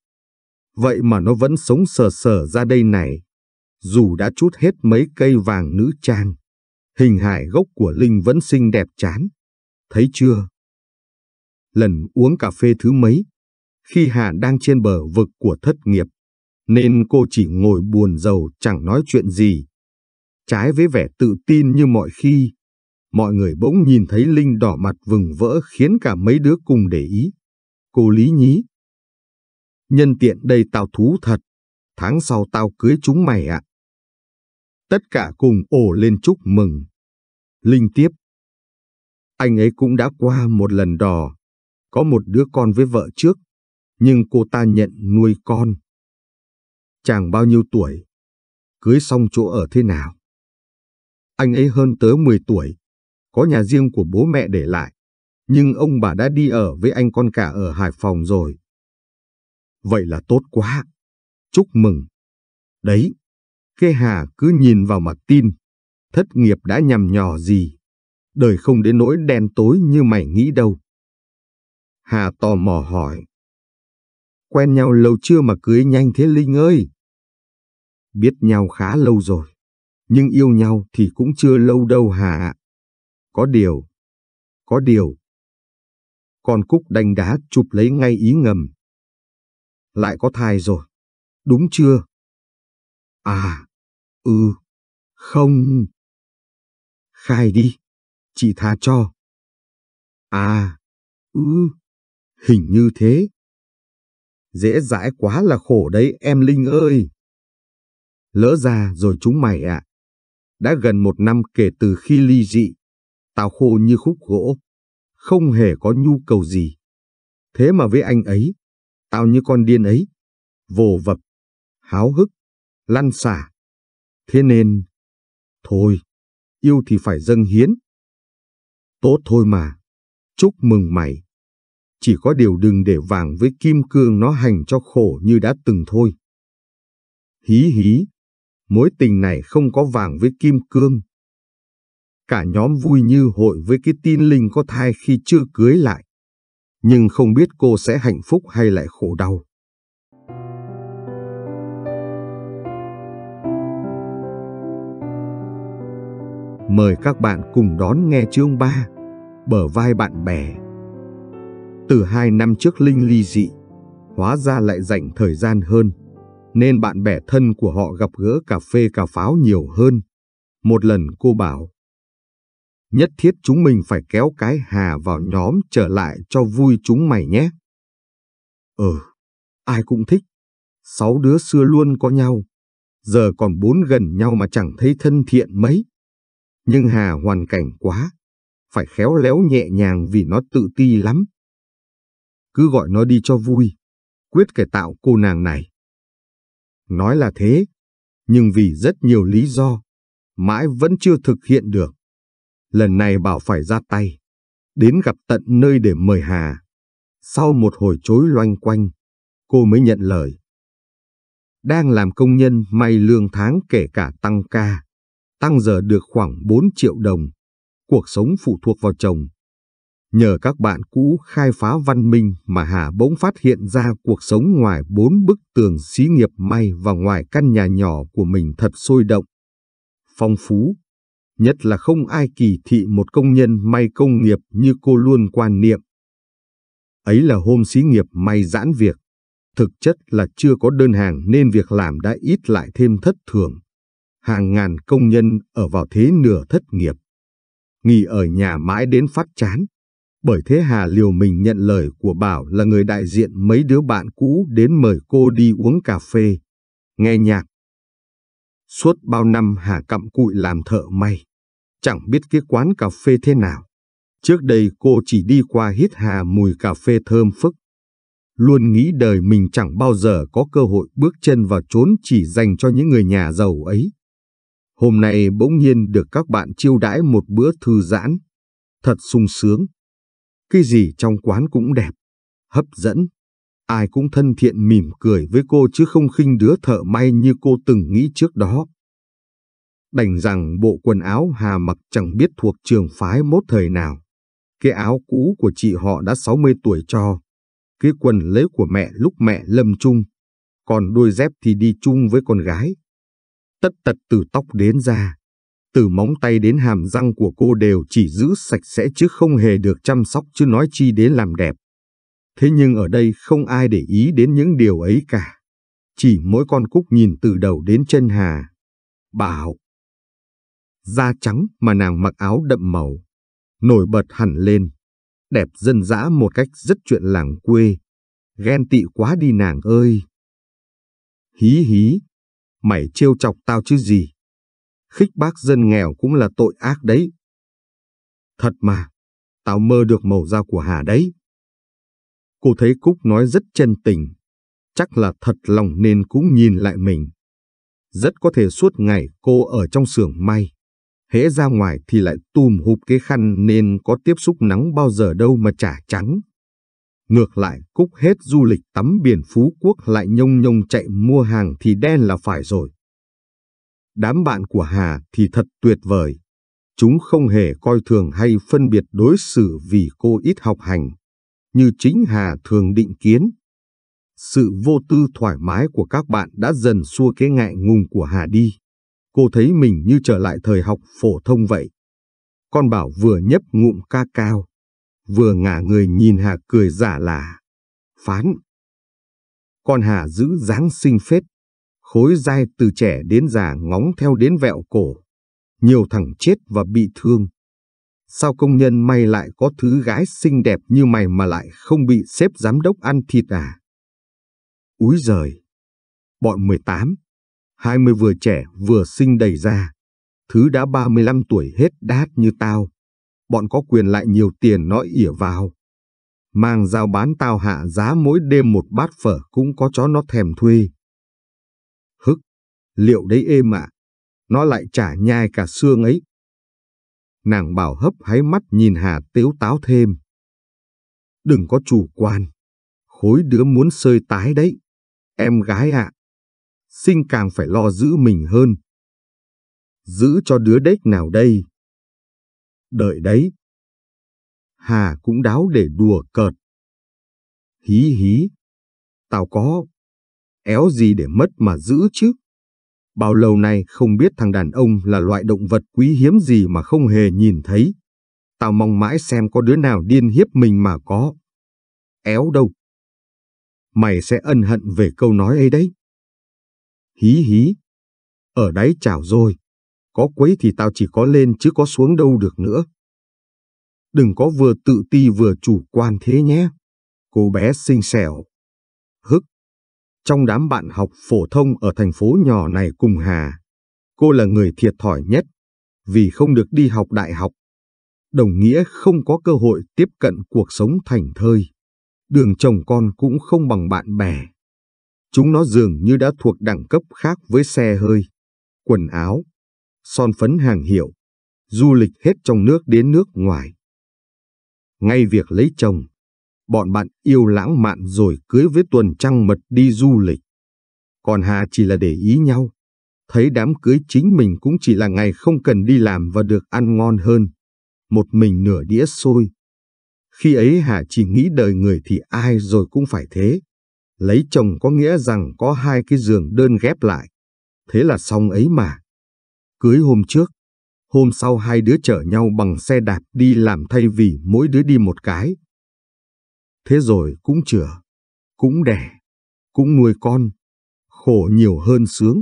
A: Vậy mà nó vẫn sống sờ sờ ra đây này. Dù đã chút hết mấy cây vàng nữ trang. Hình hài gốc của Linh vẫn xinh đẹp chán. Thấy chưa? lần uống cà phê thứ mấy, khi Hà đang trên bờ vực của thất nghiệp, nên cô chỉ ngồi buồn rầu chẳng nói chuyện gì. Trái với vẻ tự tin như mọi khi, mọi người bỗng nhìn thấy Linh đỏ mặt vừng vỡ khiến cả mấy đứa cùng để ý. Cô lý nhí. Nhân tiện đây tao thú thật, tháng sau tao cưới chúng mày ạ. Tất cả cùng ồ lên chúc mừng. Linh tiếp. Anh ấy cũng đã qua một lần đò, có một đứa con với vợ trước, nhưng cô ta nhận nuôi con. Chàng bao nhiêu tuổi? Cưới xong chỗ ở thế nào? Anh ấy hơn tớ 10 tuổi, có nhà riêng của bố mẹ để lại, nhưng ông bà đã đi ở với anh con cả ở Hải Phòng rồi. Vậy là tốt quá, chúc mừng. Đấy, Kê Hà cứ nhìn vào mặt tin, thất nghiệp đã nhằm nhò gì, đời không đến nỗi đen tối như mày nghĩ đâu. Hà tò mò hỏi. Quen nhau lâu chưa mà cưới nhanh thế Linh ơi? Biết nhau khá lâu rồi, nhưng yêu nhau thì cũng chưa lâu đâu Hà ạ. Có điều, có điều. Con Cúc đành đá chụp lấy ngay ý ngầm. Lại có thai rồi, đúng chưa? À, ừ, không. Khai đi, chị tha cho. À, ừ. Hình như thế. Dễ dãi quá là khổ đấy em Linh ơi. Lỡ ra rồi chúng mày ạ. Đã gần một năm kể từ khi ly dị, tao khô như khúc gỗ, không hề có nhu cầu gì. Thế mà với anh ấy, tao như con điên ấy, vồ vập, háo hức, lăn xả. Thế nên, thôi, yêu thì phải dâng hiến. Tốt thôi mà, chúc mừng mày chỉ có điều đừng để vàng với kim cương nó hành cho khổ như đã từng thôi. Hí hí, mối tình này không có vàng với kim cương. Cả nhóm vui như hội với cái tin Linh có thai khi chưa cưới lại. Nhưng không biết cô sẽ hạnh phúc hay lại khổ đau. Mời các bạn cùng đón nghe chương 3 Bờ vai bạn bè từ hai năm trước Linh ly dị, hóa ra lại dành thời gian hơn, nên bạn bè thân của họ gặp gỡ cà phê cà pháo nhiều hơn. Một lần cô bảo, nhất thiết chúng mình phải kéo cái Hà vào nhóm trở lại cho vui chúng mày nhé. Ừ, ai cũng thích. Sáu đứa xưa luôn có nhau. Giờ còn bốn gần nhau mà chẳng thấy thân thiện mấy. Nhưng Hà hoàn cảnh quá. Phải khéo léo nhẹ nhàng vì nó tự ti lắm cứ gọi nó đi cho vui, quyết cải tạo cô nàng này. Nói là thế, nhưng vì rất nhiều lý do, mãi vẫn chưa thực hiện được. Lần này bảo phải ra tay, đến gặp tận nơi để mời Hà. Sau một hồi chối loanh quanh, cô mới nhận lời. Đang làm công nhân may lương tháng kể cả tăng ca, tăng giờ được khoảng 4 triệu đồng. Cuộc sống phụ thuộc vào chồng, Nhờ các bạn cũ khai phá văn minh mà Hà bỗng phát hiện ra cuộc sống ngoài bốn bức tường xí nghiệp may và ngoài căn nhà nhỏ của mình thật sôi động, phong phú. Nhất là không ai kỳ thị một công nhân may công nghiệp như cô luôn quan niệm. Ấy là hôm xí nghiệp may giãn việc. Thực chất là chưa có đơn hàng nên việc làm đã ít lại thêm thất thường. Hàng ngàn công nhân ở vào thế nửa thất nghiệp. Nghỉ ở nhà mãi đến phát chán, bởi thế Hà liều mình nhận lời của Bảo là người đại diện mấy đứa bạn cũ đến mời cô đi uống cà phê, nghe nhạc. Suốt bao năm Hà cặm cụi làm thợ may, chẳng biết cái quán cà phê thế nào. Trước đây cô chỉ đi qua hít Hà mùi cà phê thơm phức. Luôn nghĩ đời mình chẳng bao giờ có cơ hội bước chân vào chốn chỉ dành cho những người nhà giàu ấy. Hôm nay bỗng nhiên được các bạn chiêu đãi một bữa thư giãn. Thật sung sướng. Cái gì trong quán cũng đẹp, hấp dẫn. Ai cũng thân thiện mỉm cười với cô chứ không khinh đứa thợ may như cô từng nghĩ trước đó. Đành rằng bộ quần áo Hà mặc chẳng biết thuộc trường phái mốt thời nào. Cái áo cũ của chị họ đã 60 tuổi cho. Cái quần lấy của mẹ lúc mẹ lâm chung. Còn đôi dép thì đi chung với con gái. Tất tật từ tóc đến da từ móng tay đến hàm răng của cô đều chỉ giữ sạch sẽ chứ không hề được chăm sóc chứ nói chi đến làm đẹp. Thế nhưng ở đây không ai để ý đến những điều ấy cả. Chỉ mỗi con cúc nhìn từ đầu đến chân Hà. Bảo. Da trắng mà nàng mặc áo đậm màu. Nổi bật hẳn lên. Đẹp dân dã một cách rất chuyện làng quê. Ghen tị quá đi nàng ơi. Hí hí. Mày trêu chọc tao chứ gì khích bác dân nghèo cũng là tội ác đấy. Thật mà, tao mơ được màu da của Hà đấy. Cô thấy Cúc nói rất chân tình, chắc là thật lòng nên cũng nhìn lại mình. Rất có thể suốt ngày cô ở trong xưởng may, hễ ra ngoài thì lại tùm hụp cái khăn nên có tiếp xúc nắng bao giờ đâu mà chả trắng. Ngược lại, Cúc hết du lịch tắm biển Phú Quốc lại nhông nhông chạy mua hàng thì đen là phải rồi. Đám bạn của Hà thì thật tuyệt vời. Chúng không hề coi thường hay phân biệt đối xử vì cô ít học hành, như chính Hà thường định kiến. Sự vô tư thoải mái của các bạn đã dần xua cái ngại ngùng của Hà đi. Cô thấy mình như trở lại thời học phổ thông vậy. Con Bảo vừa nhấp ngụm ca cao, vừa ngả người nhìn Hà cười giả lả. Phán. Con Hà giữ dáng xinh phết, khối dai từ trẻ đến già ngóng theo đến vẹo cổ. Nhiều thằng chết và bị thương. Sao công nhân may lại có thứ gái xinh đẹp như mày mà lại không bị xếp giám đốc ăn thịt à? Úi giời! Bọn 18, 20 vừa trẻ vừa sinh đầy ra. Thứ đã 35 tuổi hết đát như tao. Bọn có quyền lại nhiều tiền nói ỉa vào. Mang dao bán tao hạ giá mỗi đêm một bát phở cũng có chó nó thèm thuê liệu đấy êm ạ, nó lại trả nhai cả xương ấy. Nàng bảo hấp hái mắt nhìn Hà tiếu táo thêm. Đừng có chủ quan, khối đứa muốn sơi tái đấy, em gái ạ. Sinh càng phải lo giữ mình hơn. Giữ cho đứa đếch nào đây? Đợi đấy. Hà cũng đáo để đùa cợt. Hí hí, tao có, éo gì để mất mà giữ chứ. Bao lâu nay không biết thằng đàn ông là loại động vật quý hiếm gì mà không hề nhìn thấy. Tao mong mãi xem có đứa nào điên hiếp mình mà có. Éo đâu. Mày sẽ ân hận về câu nói ấy đấy. Hí hí. Ở đáy chảo rồi. Có quấy thì tao chỉ có lên chứ có xuống đâu được nữa. Đừng có vừa tự ti vừa chủ quan thế nhé. Cô bé xinh xẻo. Hức. Trong đám bạn học phổ thông ở thành phố nhỏ này cùng Hà, cô là người thiệt thòi nhất vì không được đi học đại học. Đồng nghĩa không có cơ hội tiếp cận cuộc sống thành thơi. Đường chồng con cũng không bằng bạn bè. Chúng nó dường như đã thuộc đẳng cấp khác với xe hơi, quần áo, son phấn hàng hiệu, du lịch hết trong nước đến nước ngoài. Ngay việc lấy chồng, bọn bạn yêu lãng mạn rồi cưới với tuần trăng mật đi du lịch. Còn Hà chỉ là để ý nhau. Thấy đám cưới chính mình cũng chỉ là ngày không cần đi làm và được ăn ngon hơn. Một mình nửa đĩa xôi. Khi ấy Hà chỉ nghĩ đời người thì ai rồi cũng phải thế. Lấy chồng có nghĩa rằng có hai cái giường đơn ghép lại. Thế là xong ấy mà. Cưới hôm trước, hôm sau hai đứa chở nhau bằng xe đạp đi làm thay vì mỗi đứa đi một cái. Thế rồi cũng chữa, cũng đẻ, cũng nuôi con, khổ nhiều hơn sướng,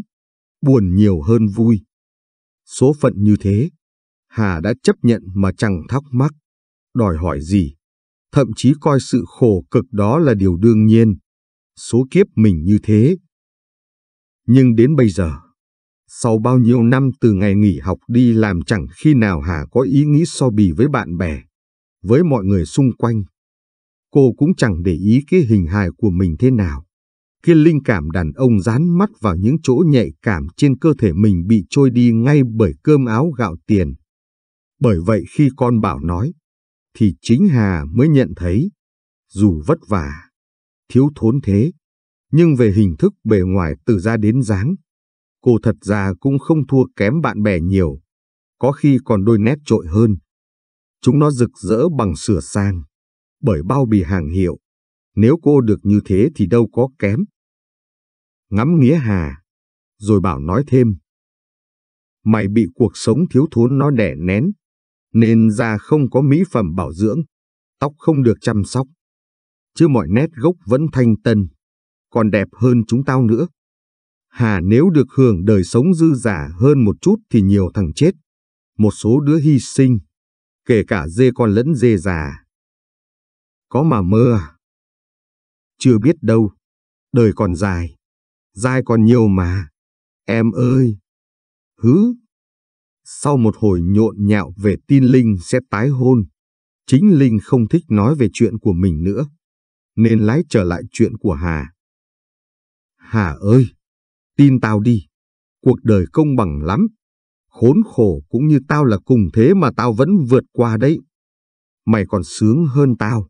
A: buồn nhiều hơn vui. Số phận như thế, Hà đã chấp nhận mà chẳng thắc mắc, đòi hỏi gì, thậm chí coi sự khổ cực đó là điều đương nhiên, số kiếp mình như thế. Nhưng đến bây giờ, sau bao nhiêu năm từ ngày nghỉ học đi làm chẳng khi nào Hà có ý nghĩ so bì với bạn bè, với mọi người xung quanh cô cũng chẳng để ý cái hình hài của mình thế nào. Cái linh cảm đàn ông dán mắt vào những chỗ nhạy cảm trên cơ thể mình bị trôi đi ngay bởi cơm áo gạo tiền. Bởi vậy khi con bảo nói, thì chính Hà mới nhận thấy, dù vất vả, thiếu thốn thế, nhưng về hình thức bề ngoài từ da đến dáng, cô thật ra cũng không thua kém bạn bè nhiều, có khi còn đôi nét trội hơn. Chúng nó rực rỡ bằng sửa sang, bởi bao bì hàng hiệu. Nếu cô được như thế thì đâu có kém. Ngắm nghĩa Hà, rồi bảo nói thêm. Mày bị cuộc sống thiếu thốn nó đẻ nén, nên da không có mỹ phẩm bảo dưỡng, tóc không được chăm sóc. Chứ mọi nét gốc vẫn thanh tân, còn đẹp hơn chúng tao nữa. Hà nếu được hưởng đời sống dư giả hơn một chút thì nhiều thằng chết, một số đứa hy sinh, kể cả dê con lẫn dê già. Có mà mơ à? Chưa biết đâu, đời còn dài, dài còn nhiều mà. Em ơi! Hứ! Sau một hồi nhộn nhạo về tin Linh sẽ tái hôn, chính Linh không thích nói về chuyện của mình nữa, nên lái trở lại chuyện của Hà. Hà ơi! Tin tao đi, cuộc đời công bằng lắm. Khốn khổ cũng như tao là cùng thế mà tao vẫn vượt qua đấy. Mày còn sướng hơn tao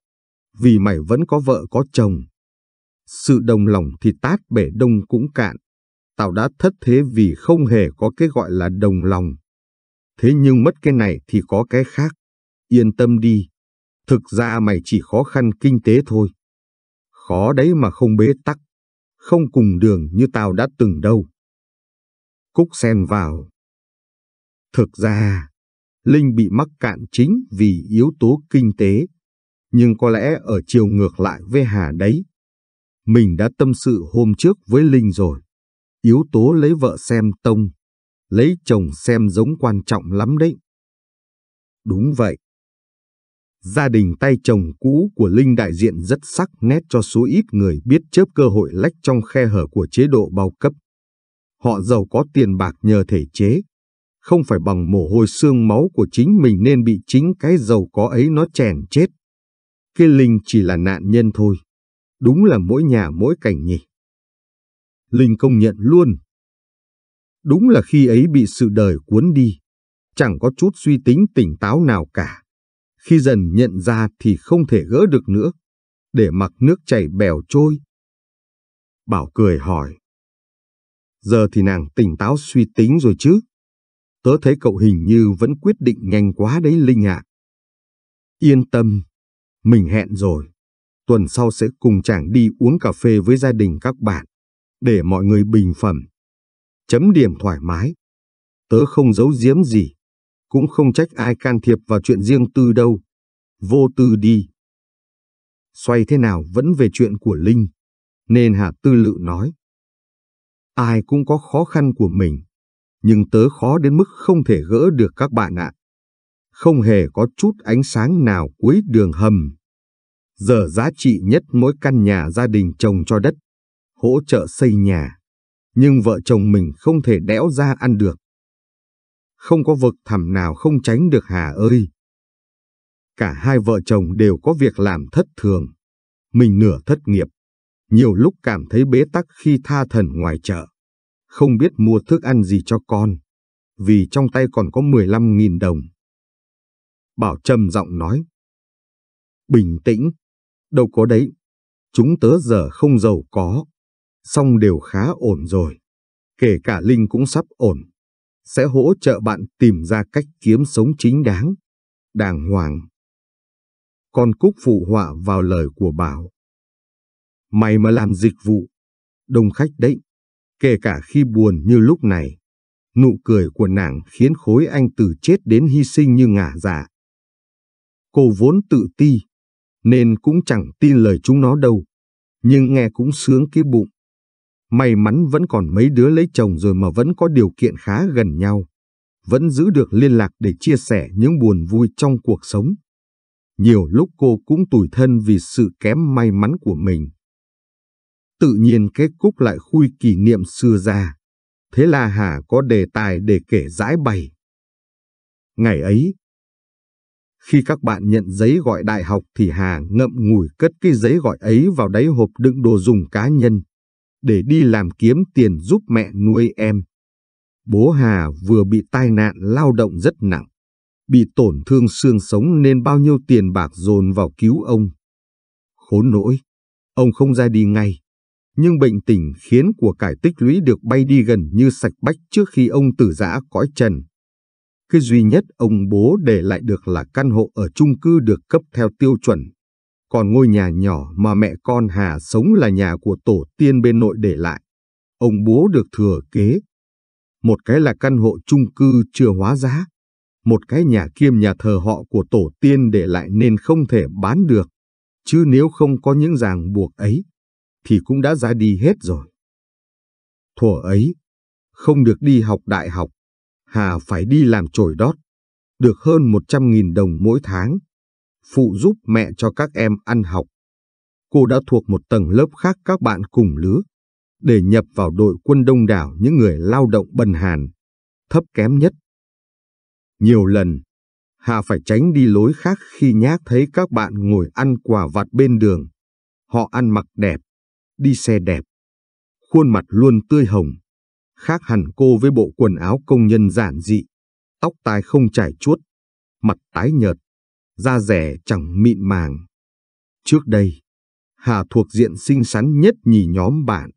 A: vì mày vẫn có vợ có chồng. Sự đồng lòng thì tát bể đông cũng cạn. Tao đã thất thế vì không hề có cái gọi là đồng lòng. Thế nhưng mất cái này thì có cái khác. Yên tâm đi. Thực ra mày chỉ khó khăn kinh tế thôi. Khó đấy mà không bế tắc. Không cùng đường như tao đã từng đâu. Cúc xen vào. Thực ra, Linh bị mắc cạn chính vì yếu tố kinh tế nhưng có lẽ ở chiều ngược lại với Hà đấy. Mình đã tâm sự hôm trước với Linh rồi. Yếu tố lấy vợ xem tông, lấy chồng xem giống quan trọng lắm đấy. Đúng vậy. Gia đình tay chồng cũ của Linh đại diện rất sắc nét cho số ít người biết chớp cơ hội lách trong khe hở của chế độ bao cấp. Họ giàu có tiền bạc nhờ thể chế, không phải bằng mồ hôi xương máu của chính mình nên bị chính cái giàu có ấy nó chèn chết kia Linh chỉ là nạn nhân thôi. Đúng là mỗi nhà mỗi cảnh nhỉ. Linh công nhận luôn. Đúng là khi ấy bị sự đời cuốn đi, chẳng có chút suy tính tỉnh táo nào cả. Khi dần nhận ra thì không thể gỡ được nữa, để mặc nước chảy bèo trôi. Bảo cười hỏi. Giờ thì nàng tỉnh táo suy tính rồi chứ. Tớ thấy cậu hình như vẫn quyết định nhanh quá đấy Linh ạ. Yên tâm, mình hẹn rồi. Tuần sau sẽ cùng chàng đi uống cà phê với gia đình các bạn. Để mọi người bình phẩm. Chấm điểm thoải mái. Tớ không giấu giếm gì. Cũng không trách ai can thiệp vào chuyện riêng tư đâu. Vô tư đi. Xoay thế nào vẫn về chuyện của Linh. Nên Hà Tư Lự nói. Ai cũng có khó khăn của mình. Nhưng tớ khó đến mức không thể gỡ được các bạn ạ. không hề có chút ánh sáng nào cuối đường hầm giờ giá trị nhất mỗi căn nhà gia đình chồng cho đất, hỗ trợ xây nhà. Nhưng vợ chồng mình không thể đẽo ra ăn được. Không có vực thẳm nào không tránh được Hà ơi. Cả hai vợ chồng đều có việc làm thất thường. Mình nửa thất nghiệp. Nhiều lúc cảm thấy bế tắc khi tha thần ngoài chợ. Không biết mua thức ăn gì cho con. Vì trong tay còn có 15.000 đồng. Bảo trầm giọng nói. Bình tĩnh, Đâu có đấy, chúng tớ giờ không giàu có, song đều khá ổn rồi. Kể cả Linh cũng sắp ổn, sẽ hỗ trợ bạn tìm ra cách kiếm sống chính đáng, đàng hoàng. Con Cúc phụ họa vào lời của Bảo. Mày mà làm dịch vụ, đông khách đấy, kể cả khi buồn như lúc này. Nụ cười của nàng khiến khối anh từ chết đến hy sinh như ngả dạ. Cô vốn tự ti, nên cũng chẳng tin lời chúng nó đâu. Nhưng nghe cũng sướng cái bụng. May mắn vẫn còn mấy đứa lấy chồng rồi mà vẫn có điều kiện khá gần nhau. Vẫn giữ được liên lạc để chia sẻ những buồn vui trong cuộc sống. Nhiều lúc cô cũng tủi thân vì sự kém may mắn của mình. Tự nhiên cái cúc lại khui kỷ niệm xưa ra. Thế là Hà có đề tài để kể giải bày. Ngày ấy, khi các bạn nhận giấy gọi đại học thì Hà ngậm ngùi cất cái giấy gọi ấy vào đáy hộp đựng đồ dùng cá nhân, để đi làm kiếm tiền giúp mẹ nuôi em. Bố Hà vừa bị tai nạn lao động rất nặng, bị tổn thương xương sống nên bao nhiêu tiền bạc dồn vào cứu ông. Khốn nỗi, ông không ra đi ngay, nhưng bệnh tình khiến của cải tích lũy được bay đi gần như sạch bách trước khi ông tử giã cõi trần. Cái duy nhất ông bố để lại được là căn hộ ở chung cư được cấp theo tiêu chuẩn. Còn ngôi nhà nhỏ mà mẹ con Hà sống là nhà của tổ tiên bên nội để lại. Ông bố được thừa kế. Một cái là căn hộ chung cư chưa hóa giá. Một cái nhà kiêm nhà thờ họ của tổ tiên để lại nên không thể bán được. Chứ nếu không có những ràng buộc ấy, thì cũng đã ra đi hết rồi. Thuở ấy, không được đi học đại học, Hà phải đi làm chổi đót, được hơn 100.000 đồng mỗi tháng, phụ giúp mẹ cho các em ăn học. Cô đã thuộc một tầng lớp khác các bạn cùng lứa, để nhập vào đội quân đông đảo những người lao động bần hàn, thấp kém nhất. Nhiều lần, Hà phải tránh đi lối khác khi nhát thấy các bạn ngồi ăn quà vặt bên đường. Họ ăn mặc đẹp, đi xe đẹp, khuôn mặt luôn tươi hồng, Khác hẳn cô với bộ quần áo công nhân giản dị, tóc tai không trải chuốt, mặt tái nhợt, da rẻ chẳng mịn màng. Trước đây, Hà thuộc diện xinh xắn nhất nhì nhóm bạn,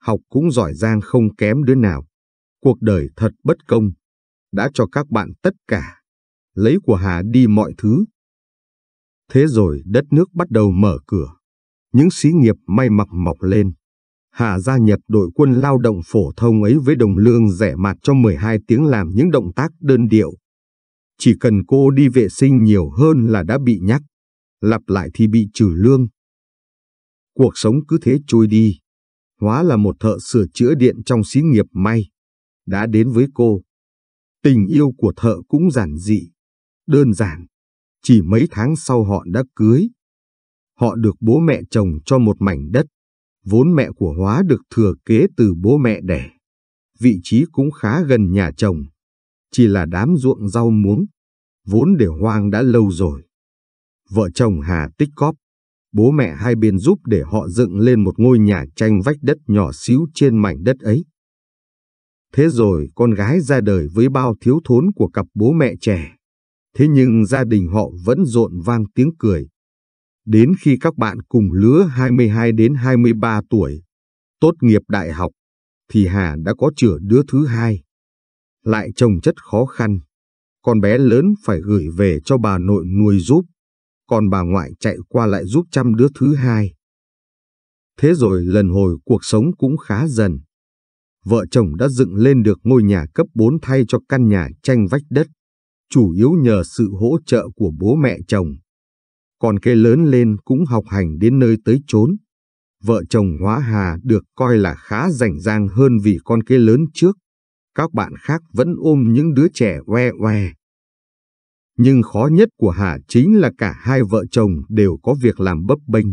A: học cũng giỏi giang không kém đứa nào. Cuộc đời thật bất công, đã cho các bạn tất cả, lấy của Hà đi mọi thứ. Thế rồi đất nước bắt đầu mở cửa, những xí nghiệp may mặc mọc lên. Hà gia nhập đội quân lao động phổ thông ấy với đồng lương rẻ mạt cho 12 tiếng làm những động tác đơn điệu. Chỉ cần cô đi vệ sinh nhiều hơn là đã bị nhắc, lặp lại thì bị trừ lương. Cuộc sống cứ thế trôi đi, hóa là một thợ sửa chữa điện trong xí nghiệp may, đã đến với cô. Tình yêu của thợ cũng giản dị, đơn giản, chỉ mấy tháng sau họ đã cưới. Họ được bố mẹ chồng cho một mảnh đất vốn mẹ của Hóa được thừa kế từ bố mẹ đẻ. Vị trí cũng khá gần nhà chồng, chỉ là đám ruộng rau muống, vốn để hoang đã lâu rồi. Vợ chồng Hà tích cóp, bố mẹ hai bên giúp để họ dựng lên một ngôi nhà tranh vách đất nhỏ xíu trên mảnh đất ấy. Thế rồi con gái ra đời với bao thiếu thốn của cặp bố mẹ trẻ. Thế nhưng gia đình họ vẫn rộn vang tiếng cười, Đến khi các bạn cùng lứa 22 đến 23 tuổi, tốt nghiệp đại học, thì Hà đã có chửa đứa thứ hai. Lại trông chất khó khăn, con bé lớn phải gửi về cho bà nội nuôi giúp, còn bà ngoại chạy qua lại giúp chăm đứa thứ hai. Thế rồi lần hồi cuộc sống cũng khá dần. Vợ chồng đã dựng lên được ngôi nhà cấp 4 thay cho căn nhà tranh vách đất, chủ yếu nhờ sự hỗ trợ của bố mẹ chồng con cái lớn lên cũng học hành đến nơi tới chốn. Vợ chồng Hóa Hà được coi là khá rảnh rang hơn vì con cái lớn trước. Các bạn khác vẫn ôm những đứa trẻ oe oe. Nhưng khó nhất của Hà chính là cả hai vợ chồng đều có việc làm bấp bênh.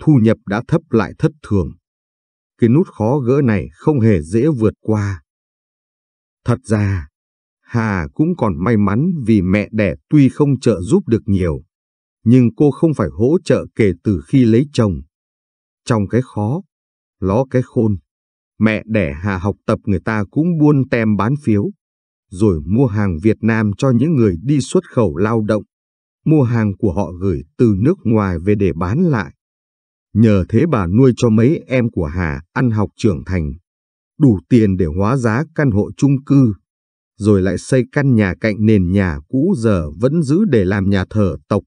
A: Thu nhập đã thấp lại thất thường. Cái nút khó gỡ này không hề dễ vượt qua. Thật ra, Hà cũng còn may mắn vì mẹ đẻ tuy không trợ giúp được nhiều, nhưng cô không phải hỗ trợ kể từ khi lấy chồng. Trong cái khó, ló cái khôn, mẹ đẻ Hà học tập người ta cũng buôn tem bán phiếu, rồi mua hàng Việt Nam cho những người đi xuất khẩu lao động, mua hàng của họ gửi từ nước ngoài về để bán lại. Nhờ thế bà nuôi cho mấy em của Hà ăn học trưởng thành, đủ tiền để hóa giá căn hộ chung cư, rồi lại xây căn nhà cạnh nền nhà cũ giờ vẫn giữ để làm nhà thờ tộc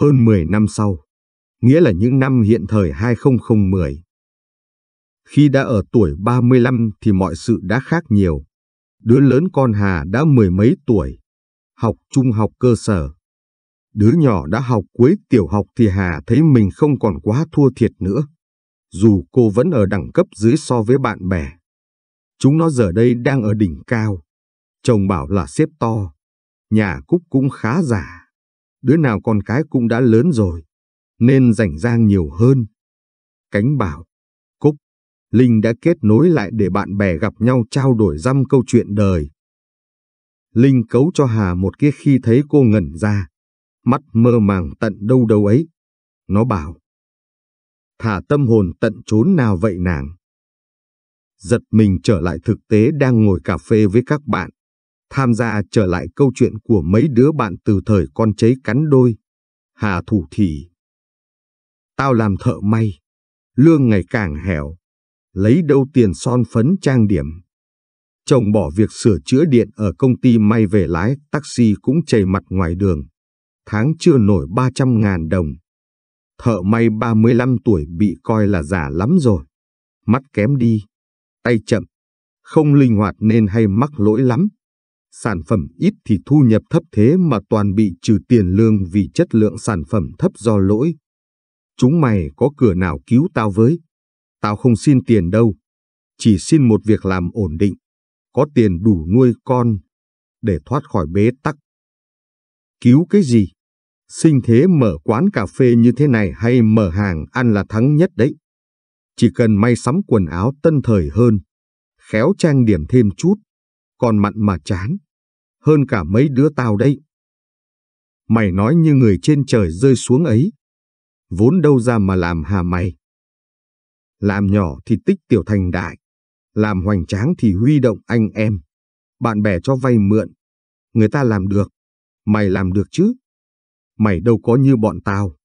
A: hơn 10 năm sau, nghĩa là những năm hiện thời 2010. Khi đã ở tuổi 35 thì mọi sự đã khác nhiều. Đứa lớn con Hà đã mười mấy tuổi, học trung học cơ sở. Đứa nhỏ đã học cuối tiểu học thì Hà thấy mình không còn quá thua thiệt nữa. Dù cô vẫn ở đẳng cấp dưới so với bạn bè. Chúng nó giờ đây đang ở đỉnh cao. Chồng bảo là xếp to. Nhà Cúc cũng khá giả đứa nào con cái cũng đã lớn rồi, nên rảnh rang nhiều hơn. Cánh Bảo, Cúc, Linh đã kết nối lại để bạn bè gặp nhau trao đổi dăm câu chuyện đời. Linh cấu cho Hà một kia khi thấy cô ngẩn ra, mắt mơ màng tận đâu đâu ấy. Nó bảo, thả tâm hồn tận trốn nào vậy nàng. Giật mình trở lại thực tế đang ngồi cà phê với các bạn. Tham gia trở lại câu chuyện của mấy đứa bạn từ thời con cháy cắn đôi, Hà Thủ Thị. Tao làm thợ may, lương ngày càng hẻo, lấy đâu tiền son phấn trang điểm. Chồng bỏ việc sửa chữa điện ở công ty may về lái taxi cũng chảy mặt ngoài đường. Tháng chưa nổi 300 ngàn đồng. Thợ may 35 tuổi bị coi là già lắm rồi. Mắt kém đi, tay chậm, không linh hoạt nên hay mắc lỗi lắm sản phẩm ít thì thu nhập thấp thế mà toàn bị trừ tiền lương vì chất lượng sản phẩm thấp do lỗi. Chúng mày có cửa nào cứu tao với? Tao không xin tiền đâu, chỉ xin một việc làm ổn định, có tiền đủ nuôi con, để thoát khỏi bế tắc. Cứu cái gì? Sinh thế mở quán cà phê như thế này hay mở hàng ăn là thắng nhất đấy. Chỉ cần may sắm quần áo tân thời hơn, khéo trang điểm thêm chút, còn mặn mà chán, hơn cả mấy đứa tao đây. Mày nói như người trên trời rơi xuống ấy, vốn đâu ra mà làm hà mày. Làm nhỏ thì tích tiểu thành đại, làm hoành tráng thì huy động anh em, bạn bè cho vay mượn. Người ta làm được, mày làm được chứ. Mày đâu có như bọn tao,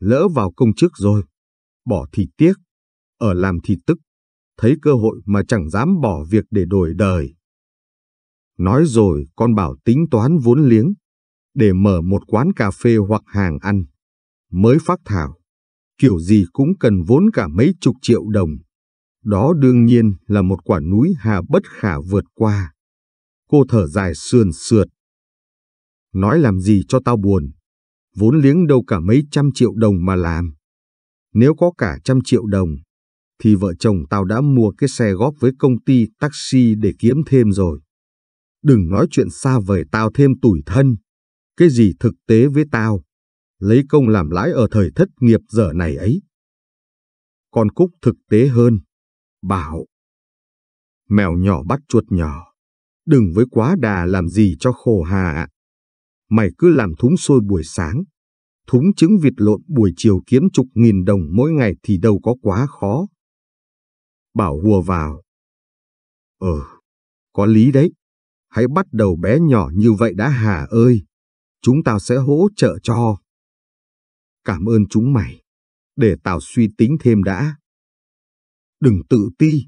A: lỡ vào công chức rồi, bỏ thì tiếc, ở làm thì tức, thấy cơ hội mà chẳng dám bỏ việc để đổi đời. Nói rồi con bảo tính toán vốn liếng, để mở một quán cà phê hoặc hàng ăn. Mới phát thảo, kiểu gì cũng cần vốn cả mấy chục triệu đồng. Đó đương nhiên là một quả núi hà bất khả vượt qua. Cô thở dài sườn sượt. Nói làm gì cho tao buồn, vốn liếng đâu cả mấy trăm triệu đồng mà làm. Nếu có cả trăm triệu đồng, thì vợ chồng tao đã mua cái xe góp với công ty taxi để kiếm thêm rồi. Đừng nói chuyện xa vời tao thêm tủi thân. Cái gì thực tế với tao? Lấy công làm lãi ở thời thất nghiệp giờ này ấy. Con Cúc thực tế hơn. Bảo. Mèo nhỏ bắt chuột nhỏ. Đừng với quá đà làm gì cho khổ hà ạ, Mày cứ làm thúng sôi buổi sáng. Thúng trứng vịt lộn buổi chiều kiếm chục nghìn đồng mỗi ngày thì đâu có quá khó. Bảo hùa vào. Ờ, có lý đấy hãy bắt đầu bé nhỏ như vậy đã Hà ơi. Chúng tao sẽ hỗ trợ cho. Cảm ơn chúng mày. Để tao suy tính thêm đã. Đừng tự ti.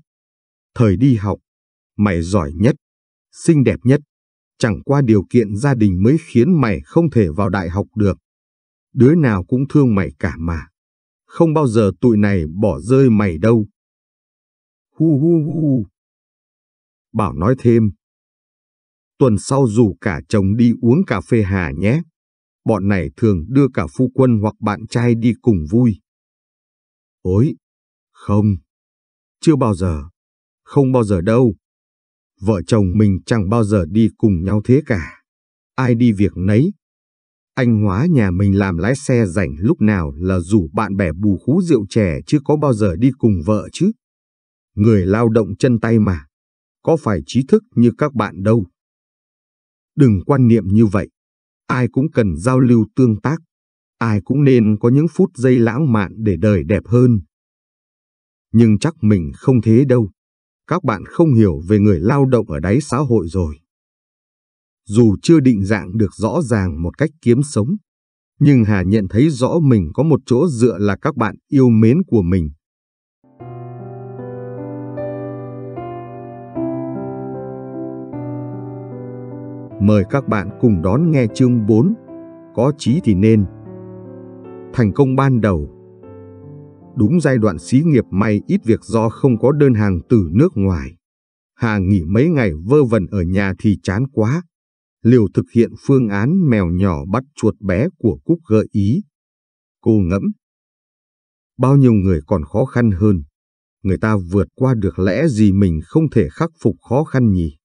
A: Thời đi học, mày giỏi nhất, xinh đẹp nhất. Chẳng qua điều kiện gia đình mới khiến mày không thể vào đại học được. Đứa nào cũng thương mày cả mà. Không bao giờ tụi này bỏ rơi mày đâu. Hu hu hu. Bảo nói thêm, Tuần sau rủ cả chồng đi uống cà phê Hà nhé. Bọn này thường đưa cả phu quân hoặc bạn trai đi cùng vui. Ôi, không, chưa bao giờ, không bao giờ đâu. Vợ chồng mình chẳng bao giờ đi cùng nhau thế cả. Ai đi việc nấy. Anh hóa nhà mình làm lái xe rảnh lúc nào là rủ bạn bè bù khú rượu chè chứ có bao giờ đi cùng vợ chứ. Người lao động chân tay mà, có phải trí thức như các bạn đâu. Đừng quan niệm như vậy. Ai cũng cần giao lưu tương tác. Ai cũng nên có những phút giây lãng mạn để đời đẹp hơn. Nhưng chắc mình không thế đâu. Các bạn không hiểu về người lao động ở đáy xã hội rồi. Dù chưa định dạng được rõ ràng một cách kiếm sống, nhưng Hà nhận thấy rõ mình có một chỗ dựa là các bạn yêu mến của mình Mời các bạn cùng đón nghe chương 4 Có chí thì nên Thành công ban đầu Đúng giai đoạn xí nghiệp may ít việc do không có đơn hàng từ nước ngoài. Hà nghỉ mấy ngày vơ vẩn ở nhà thì chán quá. Liều thực hiện phương án mèo nhỏ bắt chuột bé của Cúc gợi ý. Cô ngẫm. Bao nhiêu người còn khó khăn hơn. Người ta vượt qua được lẽ gì mình không thể khắc phục khó khăn nhỉ?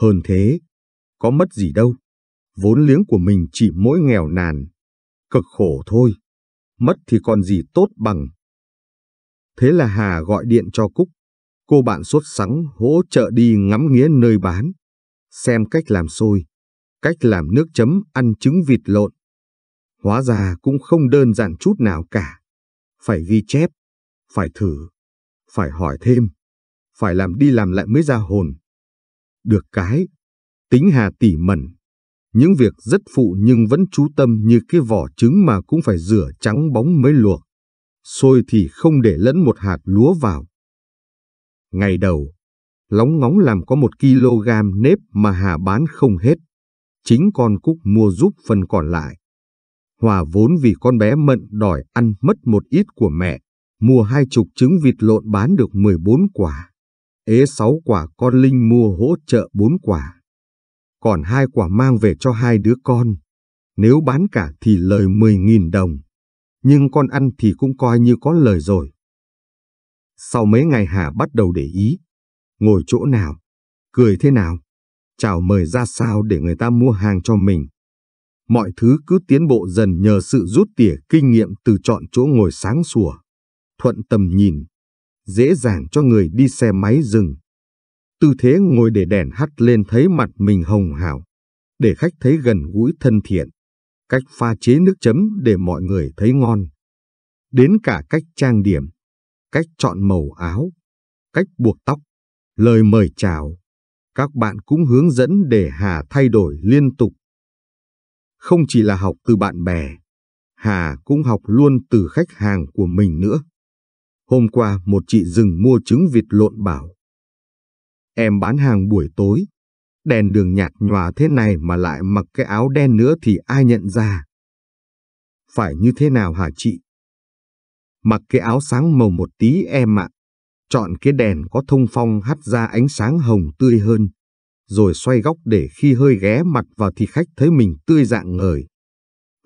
A: Hơn thế, có mất gì đâu. Vốn liếng của mình chỉ mỗi nghèo nàn, cực khổ thôi. Mất thì còn gì tốt bằng. Thế là Hà gọi điện cho Cúc. Cô bạn sốt sắng hỗ trợ đi ngắm nghía nơi bán. Xem cách làm xôi, cách làm nước chấm ăn trứng vịt lộn. Hóa ra cũng không đơn giản chút nào cả. Phải ghi chép, phải thử, phải hỏi thêm, phải làm đi làm lại mới ra hồn. Được cái, Tính Hà tỉ mẩn. Những việc rất phụ nhưng vẫn chú tâm như cái vỏ trứng mà cũng phải rửa trắng bóng mới luộc. Xôi thì không để lẫn một hạt lúa vào. Ngày đầu, lóng ngóng làm có một kg nếp mà Hà bán không hết. Chính con Cúc mua giúp phần còn lại. Hòa vốn vì con bé mận đòi ăn mất một ít của mẹ, mua hai chục trứng vịt lộn bán được 14 quả. Ế sáu quả con Linh mua hỗ trợ bốn quả còn hai quả mang về cho hai đứa con. Nếu bán cả thì lời 10.000 đồng, nhưng con ăn thì cũng coi như có lời rồi. Sau mấy ngày Hà bắt đầu để ý, ngồi chỗ nào, cười thế nào, chào mời ra sao để người ta mua hàng cho mình. Mọi thứ cứ tiến bộ dần nhờ sự rút tỉa kinh nghiệm từ chọn chỗ ngồi sáng sủa, thuận tầm nhìn, dễ dàng cho người đi xe máy dừng, tư thế ngồi để đèn hắt lên thấy mặt mình hồng hào, để khách thấy gần gũi thân thiện, cách pha chế nước chấm để mọi người thấy ngon. Đến cả cách trang điểm, cách chọn màu áo, cách buộc tóc, lời mời chào, các bạn cũng hướng dẫn để Hà thay đổi liên tục. Không chỉ là học từ bạn bè, Hà cũng học luôn từ khách hàng của mình nữa. Hôm qua một chị dừng mua trứng vịt lộn bảo, Em bán hàng buổi tối, đèn đường nhạt nhòa thế này mà lại mặc cái áo đen nữa thì ai nhận ra? Phải như thế nào hả chị? Mặc cái áo sáng màu một tí em ạ. Chọn cái đèn có thông phong hắt ra ánh sáng hồng tươi hơn, rồi xoay góc để khi hơi ghé mặt vào thì khách thấy mình tươi dạng ngời.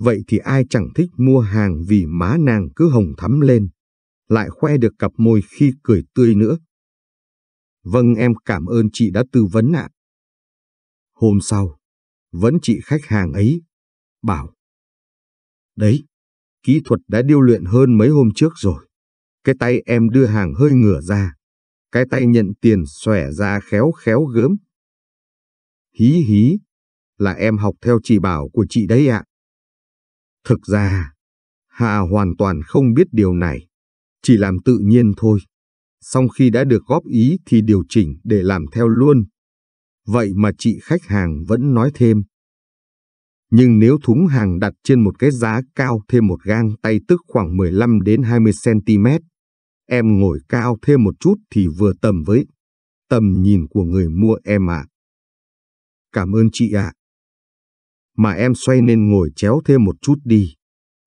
A: Vậy thì ai chẳng thích mua hàng vì má nàng cứ hồng thắm lên, lại khoe được cặp môi khi cười tươi nữa. Vâng em cảm ơn chị đã tư vấn ạ. Hôm sau, vẫn chị khách hàng ấy, bảo. Đấy, kỹ thuật đã điêu luyện hơn mấy hôm trước rồi. Cái tay em đưa hàng hơi ngửa ra, cái tay nhận tiền xòe ra khéo khéo gớm. Hí hí, là em học theo chỉ bảo của chị đấy ạ. Thực ra, Hà hoàn toàn không biết điều này, chỉ làm tự nhiên thôi song khi đã được góp ý thì điều chỉnh để làm theo luôn. Vậy mà chị khách hàng vẫn nói thêm. Nhưng nếu thúng hàng đặt trên một cái giá cao thêm một gang tay tức khoảng 15 đến 20 cm, em ngồi cao thêm một chút thì vừa tầm với tầm nhìn của người mua em ạ. Cảm ơn chị ạ. Mà em xoay nên ngồi chéo thêm một chút đi.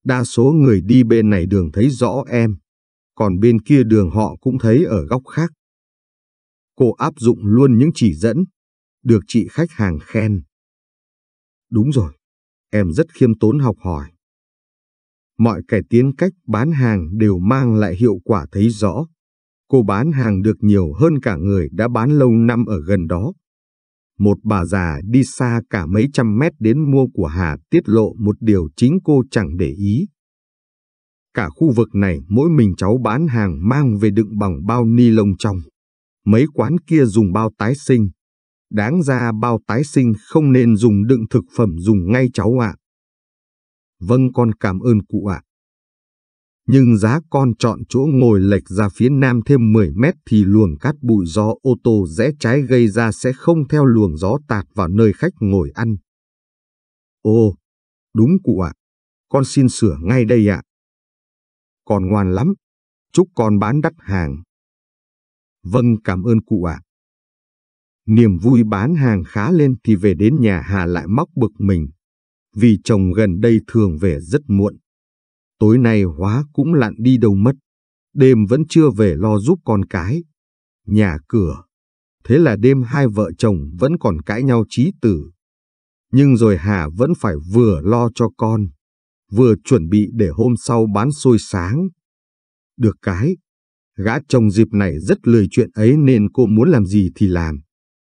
A: Đa số người đi bên này đường thấy rõ em còn bên kia đường họ cũng thấy ở góc khác. Cô áp dụng luôn những chỉ dẫn, được chị khách hàng khen. Đúng rồi, em rất khiêm tốn học hỏi. Mọi cải tiến cách bán hàng đều mang lại hiệu quả thấy rõ. Cô bán hàng được nhiều hơn cả người đã bán lâu năm ở gần đó. Một bà già đi xa cả mấy trăm mét đến mua của Hà tiết lộ một điều chính cô chẳng để ý. Cả khu vực này mỗi mình cháu bán hàng mang về đựng bằng bao ni lông trong. Mấy quán kia dùng bao tái sinh. Đáng ra bao tái sinh không nên dùng đựng thực phẩm dùng ngay cháu ạ. Vâng con cảm ơn cụ ạ. Nhưng giá con chọn chỗ ngồi lệch ra phía nam thêm 10 mét thì luồng cát bụi do ô tô rẽ trái gây ra sẽ không theo luồng gió tạt vào nơi khách ngồi ăn. Ồ, đúng cụ ạ, con xin sửa ngay đây ạ. À con ngoan lắm, chúc con bán đắt hàng. Vâng cảm ơn cụ ạ. Niềm vui bán hàng khá lên thì về đến nhà Hà lại móc bực mình, vì chồng gần đây thường về rất muộn. Tối nay hóa cũng lặn đi đâu mất, đêm vẫn chưa về lo giúp con cái, nhà cửa. Thế là đêm hai vợ chồng vẫn còn cãi nhau trí tử. Nhưng rồi Hà vẫn phải vừa lo cho con, vừa chuẩn bị để hôm sau bán xôi sáng. Được cái, gã chồng dịp này rất lười chuyện ấy nên cô muốn làm gì thì làm,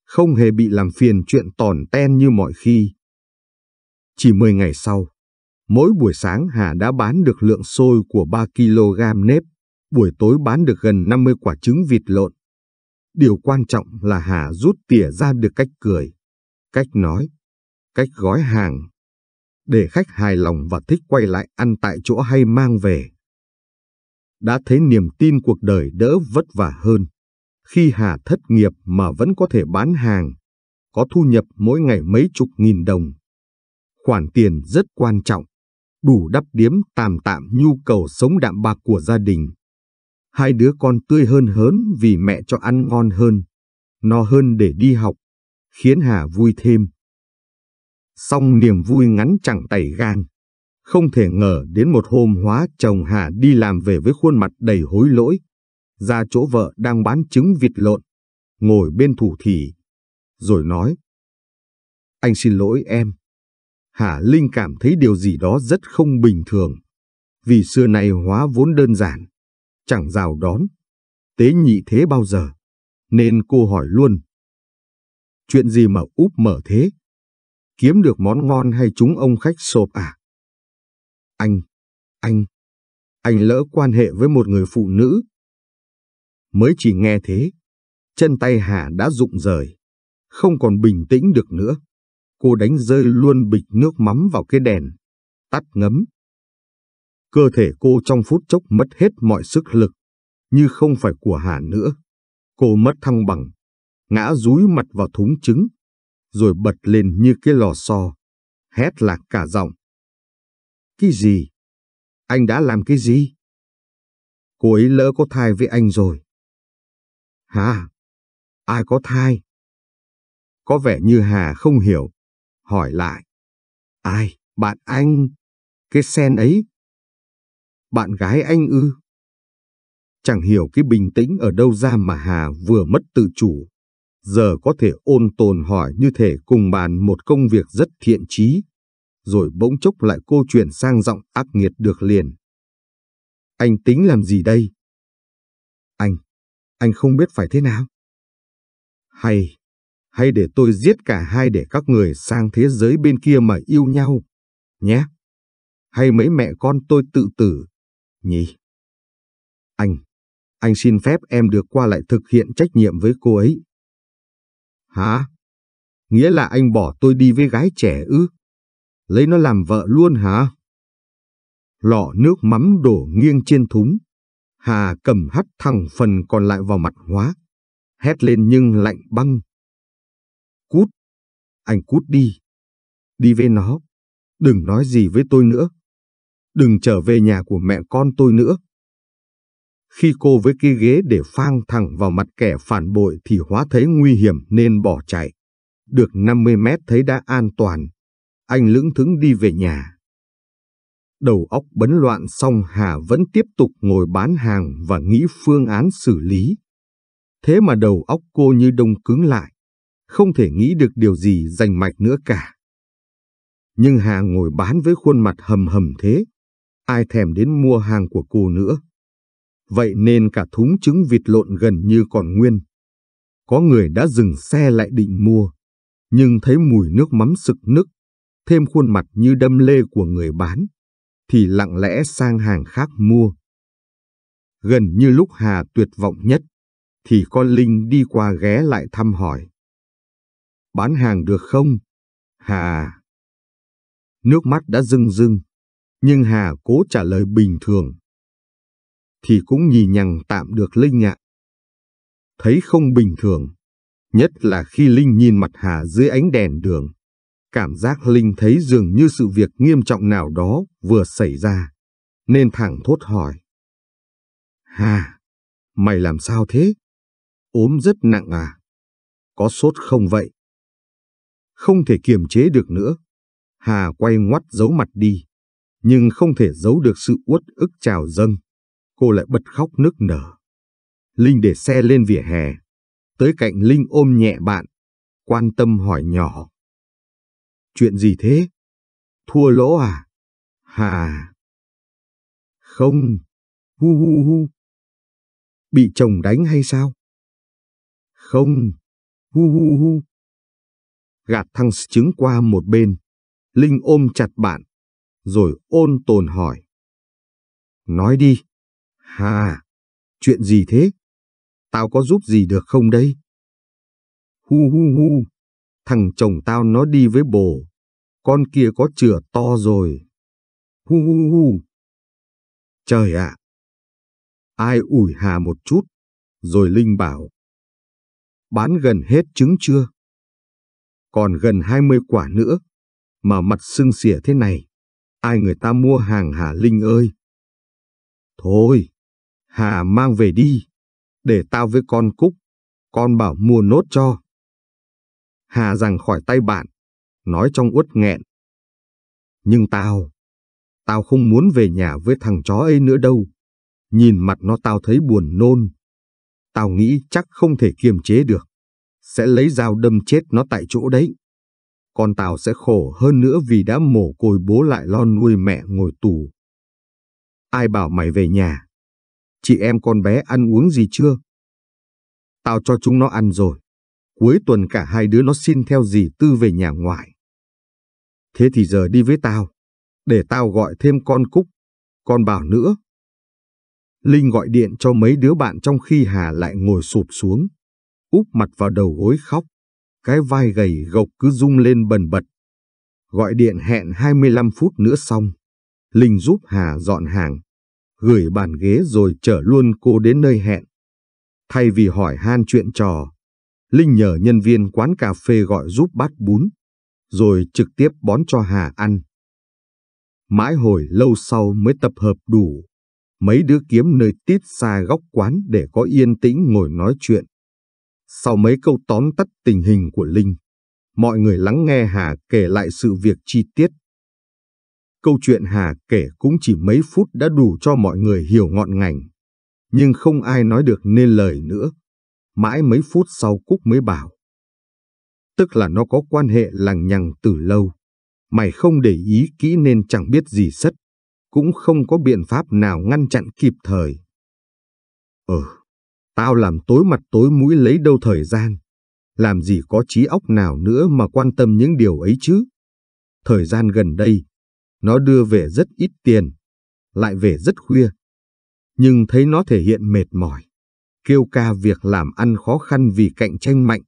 A: không hề bị làm phiền chuyện tòn ten như mọi khi. Chỉ 10 ngày sau, mỗi buổi sáng Hà đã bán được lượng xôi của 3 kg nếp, buổi tối bán được gần 50 quả trứng vịt lộn. Điều quan trọng là Hà rút tỉa ra được cách cười, cách nói, cách gói hàng để khách hài lòng và thích quay lại ăn tại chỗ hay mang về. Đã thấy niềm tin cuộc đời đỡ vất vả hơn, khi Hà thất nghiệp mà vẫn có thể bán hàng, có thu nhập mỗi ngày mấy chục nghìn đồng. Khoản tiền rất quan trọng, đủ đắp điếm tạm tạm nhu cầu sống đạm bạc của gia đình. Hai đứa con tươi hơn hớn vì mẹ cho ăn ngon hơn, no hơn để đi học, khiến Hà vui thêm song niềm vui ngắn chẳng tẩy gan. Không thể ngờ đến một hôm hóa chồng Hà đi làm về với khuôn mặt đầy hối lỗi, ra chỗ vợ đang bán trứng vịt lộn, ngồi bên thủ thị, rồi nói. Anh xin lỗi em. Hà Linh cảm thấy điều gì đó rất không bình thường, vì xưa nay hóa vốn đơn giản, chẳng rào đón, tế nhị thế bao giờ, nên cô hỏi luôn. Chuyện gì mà úp mở thế? kiếm được món ngon hay chúng ông khách sộp à? Anh, anh, anh lỡ quan hệ với một người phụ nữ. Mới chỉ nghe thế, chân tay Hà đã rụng rời, không còn bình tĩnh được nữa. Cô đánh rơi luôn bịch nước mắm vào cái đèn, tắt ngấm. Cơ thể cô trong phút chốc mất hết mọi sức lực, như không phải của Hà nữa. Cô mất thăng bằng, ngã rúi mặt vào thúng trứng rồi bật lên như cái lò xo, hét lạc cả giọng. Cái gì? Anh đã làm cái gì? Cô ấy lỡ có thai với anh rồi. Hả? Ai có thai? Có vẻ như Hà không hiểu. Hỏi lại. Ai? Bạn anh? Cái sen ấy? Bạn gái anh ư? Chẳng hiểu cái bình tĩnh ở đâu ra mà Hà vừa mất tự chủ, giờ có thể ôn tồn hỏi như thể cùng bàn một công việc rất thiện trí, rồi bỗng chốc lại cô chuyển sang giọng ác nghiệt được liền. Anh tính làm gì đây? Anh, anh không biết phải thế nào? Hay, hay để tôi giết cả hai để các người sang thế giới bên kia mà yêu nhau, nhé? Hay mấy mẹ con tôi tự tử, nhỉ? Anh, anh xin phép em được qua lại thực hiện trách nhiệm với cô ấy. Hả? Nghĩa là anh bỏ tôi đi với gái trẻ ư? Lấy nó làm vợ luôn hả? Lọ nước mắm đổ nghiêng trên thúng. Hà cầm hắt thẳng phần còn lại vào mặt hóa. Hét lên nhưng lạnh băng. Cút! Anh cút đi! Đi với nó! Đừng nói gì với tôi nữa! Đừng trở về nhà của mẹ con tôi nữa! Khi cô với cái ghế để phang thẳng vào mặt kẻ phản bội thì hóa thấy nguy hiểm nên bỏ chạy. Được 50 mét thấy đã an toàn, anh lững thững đi về nhà. Đầu óc bấn loạn xong Hà vẫn tiếp tục ngồi bán hàng và nghĩ phương án xử lý. Thế mà đầu óc cô như đông cứng lại, không thể nghĩ được điều gì rành mạch nữa cả. Nhưng Hà ngồi bán với khuôn mặt hầm hầm thế, ai thèm đến mua hàng của cô nữa vậy nên cả thúng trứng vịt lộn gần như còn nguyên. Có người đã dừng xe lại định mua, nhưng thấy mùi nước mắm sực nức, thêm khuôn mặt như đâm lê của người bán, thì lặng lẽ sang hàng khác mua. Gần như lúc Hà tuyệt vọng nhất, thì con Linh đi qua ghé lại thăm hỏi. Bán hàng được không? Hà! Nước mắt đã rưng rưng, nhưng Hà cố trả lời bình thường thì cũng nhì nhằng tạm được Linh ạ. Thấy không bình thường, nhất là khi Linh nhìn mặt Hà dưới ánh đèn đường, cảm giác Linh thấy dường như sự việc nghiêm trọng nào đó vừa xảy ra, nên thẳng thốt hỏi. Hà, mày làm sao thế? Ốm rất nặng à? Có sốt không vậy? Không thể kiềm chế được nữa. Hà quay ngoắt giấu mặt đi, nhưng không thể giấu được sự uất ức trào dâng cô lại bật khóc nức nở. Linh để xe lên vỉa hè, tới cạnh Linh ôm nhẹ bạn, quan tâm hỏi nhỏ. Chuyện gì thế? Thua lỗ à? Hà! À? Không! Hu hu hu! Bị chồng đánh hay sao? Không! Hu hu hu! Gạt thằng trứng qua một bên, Linh ôm chặt bạn, rồi ôn tồn hỏi. Nói đi! Hà, chuyện gì thế? Tao có giúp gì được không đây? Hu hu hu, thằng chồng tao nó đi với bồ, con kia có chửa to rồi. Hu hu hu. Trời ạ! À, ai ủi Hà một chút, rồi Linh bảo. Bán gần hết trứng chưa? Còn gần hai mươi quả nữa, mà mặt sưng xỉa thế này, ai người ta mua hàng Hà Linh ơi? Thôi, Hà mang về đi, để tao với con Cúc, con bảo mua nốt cho. Hà rằng khỏi tay bạn, nói trong uất nghẹn. Nhưng tao, tao không muốn về nhà với thằng chó ấy nữa đâu. Nhìn mặt nó tao thấy buồn nôn. Tao nghĩ chắc không thể kiềm chế được. Sẽ lấy dao đâm chết nó tại chỗ đấy. Con tao sẽ khổ hơn nữa vì đã mồ côi bố lại lo nuôi mẹ ngồi tù. Ai bảo mày về nhà? chị em con bé ăn uống gì chưa? Tao cho chúng nó ăn rồi. Cuối tuần cả hai đứa nó xin theo dì Tư về nhà ngoại. Thế thì giờ đi với tao, để tao gọi thêm con Cúc, con Bảo nữa. Linh gọi điện cho mấy đứa bạn trong khi Hà lại ngồi sụp xuống, úp mặt vào đầu gối khóc, cái vai gầy gộc cứ rung lên bần bật. Gọi điện hẹn 25 phút nữa xong, Linh giúp Hà dọn hàng, gửi bàn ghế rồi chở luôn cô đến nơi hẹn. Thay vì hỏi han chuyện trò, Linh nhờ nhân viên quán cà phê gọi giúp bát bún, rồi trực tiếp bón cho Hà ăn. Mãi hồi lâu sau mới tập hợp đủ, mấy đứa kiếm nơi tít xa góc quán để có yên tĩnh ngồi nói chuyện. Sau mấy câu tóm tắt tình hình của Linh, mọi người lắng nghe Hà kể lại sự việc chi tiết Câu chuyện Hà kể cũng chỉ mấy phút đã đủ cho mọi người hiểu ngọn ngành. Nhưng không ai nói được nên lời nữa. Mãi mấy phút sau Cúc mới bảo. Tức là nó có quan hệ lằng nhằng từ lâu. Mày không để ý kỹ nên chẳng biết gì sất. Cũng không có biện pháp nào ngăn chặn kịp thời. ờ tao làm tối mặt tối mũi lấy đâu thời gian. Làm gì có trí óc nào nữa mà quan tâm những điều ấy chứ? Thời gian gần đây, nó đưa về rất ít tiền, lại về rất khuya. Nhưng thấy nó thể hiện mệt mỏi, kêu ca việc làm ăn khó khăn vì cạnh tranh mạnh.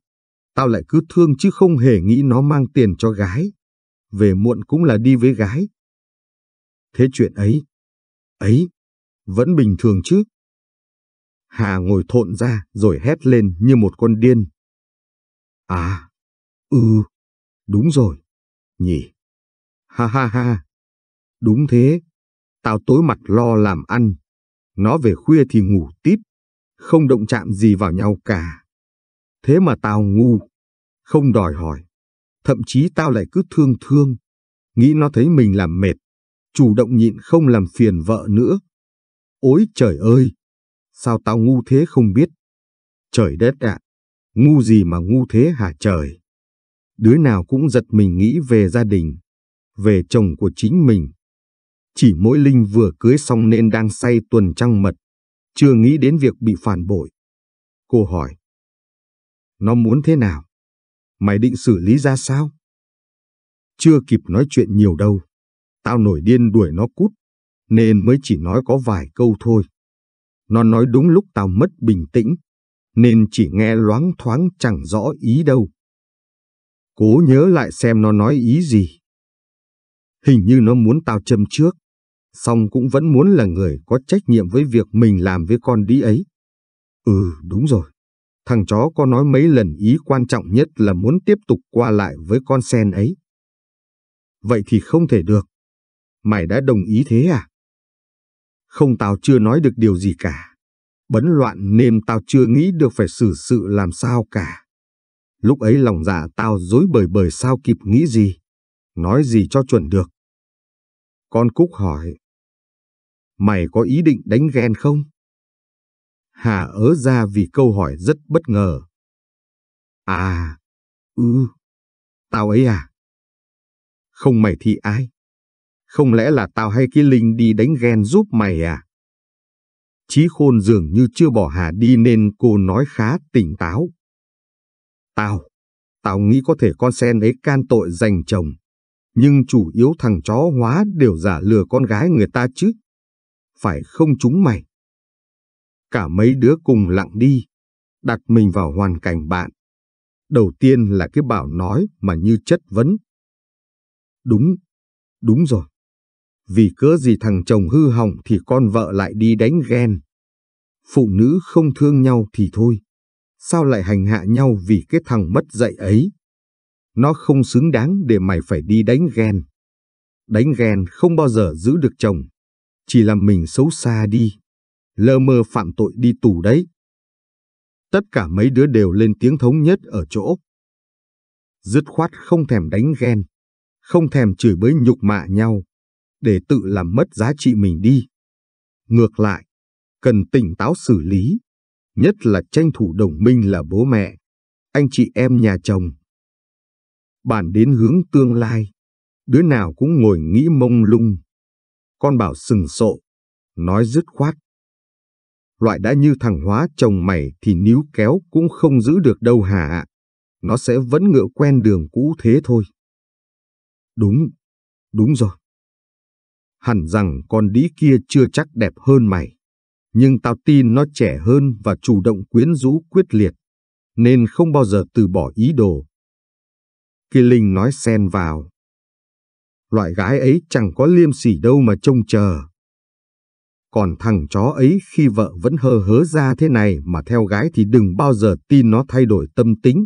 A: Tao lại cứ thương chứ không hề nghĩ nó mang tiền cho gái. Về muộn cũng là đi với gái. Thế chuyện ấy, ấy, vẫn bình thường chứ. Hà ngồi thộn ra rồi hét lên như một con điên. À, ừ, đúng rồi, nhỉ. Ha ha ha. Đúng thế, tao tối mặt lo làm ăn, nó về khuya thì ngủ tít, không động chạm gì vào nhau cả. Thế mà tao ngu, không đòi hỏi, thậm chí tao lại cứ thương thương, nghĩ nó thấy mình làm mệt, chủ động nhịn không làm phiền vợ nữa. Ôi trời ơi, sao tao ngu thế không biết. Trời đất ạ, ngu gì mà ngu thế hả trời. Đứa nào cũng giật mình nghĩ về gia đình, về chồng của chính mình, chỉ mỗi Linh vừa cưới xong nên đang say tuần trăng mật, chưa nghĩ đến việc bị phản bội. Cô hỏi, nó muốn thế nào? Mày định xử lý ra sao? Chưa kịp nói chuyện nhiều đâu, tao nổi điên đuổi nó cút, nên mới chỉ nói có vài câu thôi. Nó nói đúng lúc tao mất bình tĩnh, nên chỉ nghe loáng thoáng chẳng rõ ý đâu. Cố nhớ lại xem nó nói ý gì. Hình như nó muốn tao châm trước, song cũng vẫn muốn là người có trách nhiệm với việc mình làm với con đĩ ấy. Ừ, đúng rồi. Thằng chó có nói mấy lần ý quan trọng nhất là muốn tiếp tục qua lại với con sen ấy. Vậy thì không thể được. Mày đã đồng ý thế à? Không tao chưa nói được điều gì cả. Bấn loạn nên tao chưa nghĩ được phải xử sự làm sao cả. Lúc ấy lòng dạ tao dối bời bời sao kịp nghĩ gì. Nói gì cho chuẩn được. Con Cúc hỏi, Mày có ý định đánh ghen không? Hà ớ ra vì câu hỏi rất bất ngờ. À, ư tao ấy à? Không mày thì ai? Không lẽ là tao hay cái Linh đi đánh ghen giúp mày à? Chí khôn dường như chưa bỏ Hà đi nên cô nói khá tỉnh táo. Tao, tao nghĩ có thể con sen ấy can tội giành chồng nhưng chủ yếu thằng chó hóa đều giả lừa con gái người ta chứ. Phải không chúng mày? Cả mấy đứa cùng lặng đi, đặt mình vào hoàn cảnh bạn. Đầu tiên là cái bảo nói mà như chất vấn. Đúng, đúng rồi. Vì cớ gì thằng chồng hư hỏng thì con vợ lại đi đánh ghen. Phụ nữ không thương nhau thì thôi. Sao lại hành hạ nhau vì cái thằng mất dạy ấy? Nó không xứng đáng để mày phải đi đánh ghen. Đánh ghen không bao giờ giữ được chồng. Chỉ làm mình xấu xa đi. Lơ mơ phạm tội đi tù đấy. Tất cả mấy đứa đều lên tiếng thống nhất ở chỗ. Dứt khoát không thèm đánh ghen. Không thèm chửi bới nhục mạ nhau. Để tự làm mất giá trị mình đi. Ngược lại, cần tỉnh táo xử lý. Nhất là tranh thủ đồng minh là bố mẹ, anh chị em nhà chồng bàn đến hướng tương lai, đứa nào cũng ngồi nghĩ mông lung. Con bảo sừng sộ, nói dứt khoát. Loại đã như thằng hóa chồng mày thì níu kéo cũng không giữ được đâu hả? Nó sẽ vẫn ngựa quen đường cũ thế thôi. Đúng, đúng rồi. Hẳn rằng con đĩ kia chưa chắc đẹp hơn mày, nhưng tao tin nó trẻ hơn và chủ động quyến rũ quyết liệt, nên không bao giờ từ bỏ ý đồ Kỳ Linh nói xen vào. Loại gái ấy chẳng có liêm sỉ đâu mà trông chờ. Còn thằng chó ấy khi vợ vẫn hơ hớ ra thế này mà theo gái thì đừng bao giờ tin nó thay đổi tâm tính.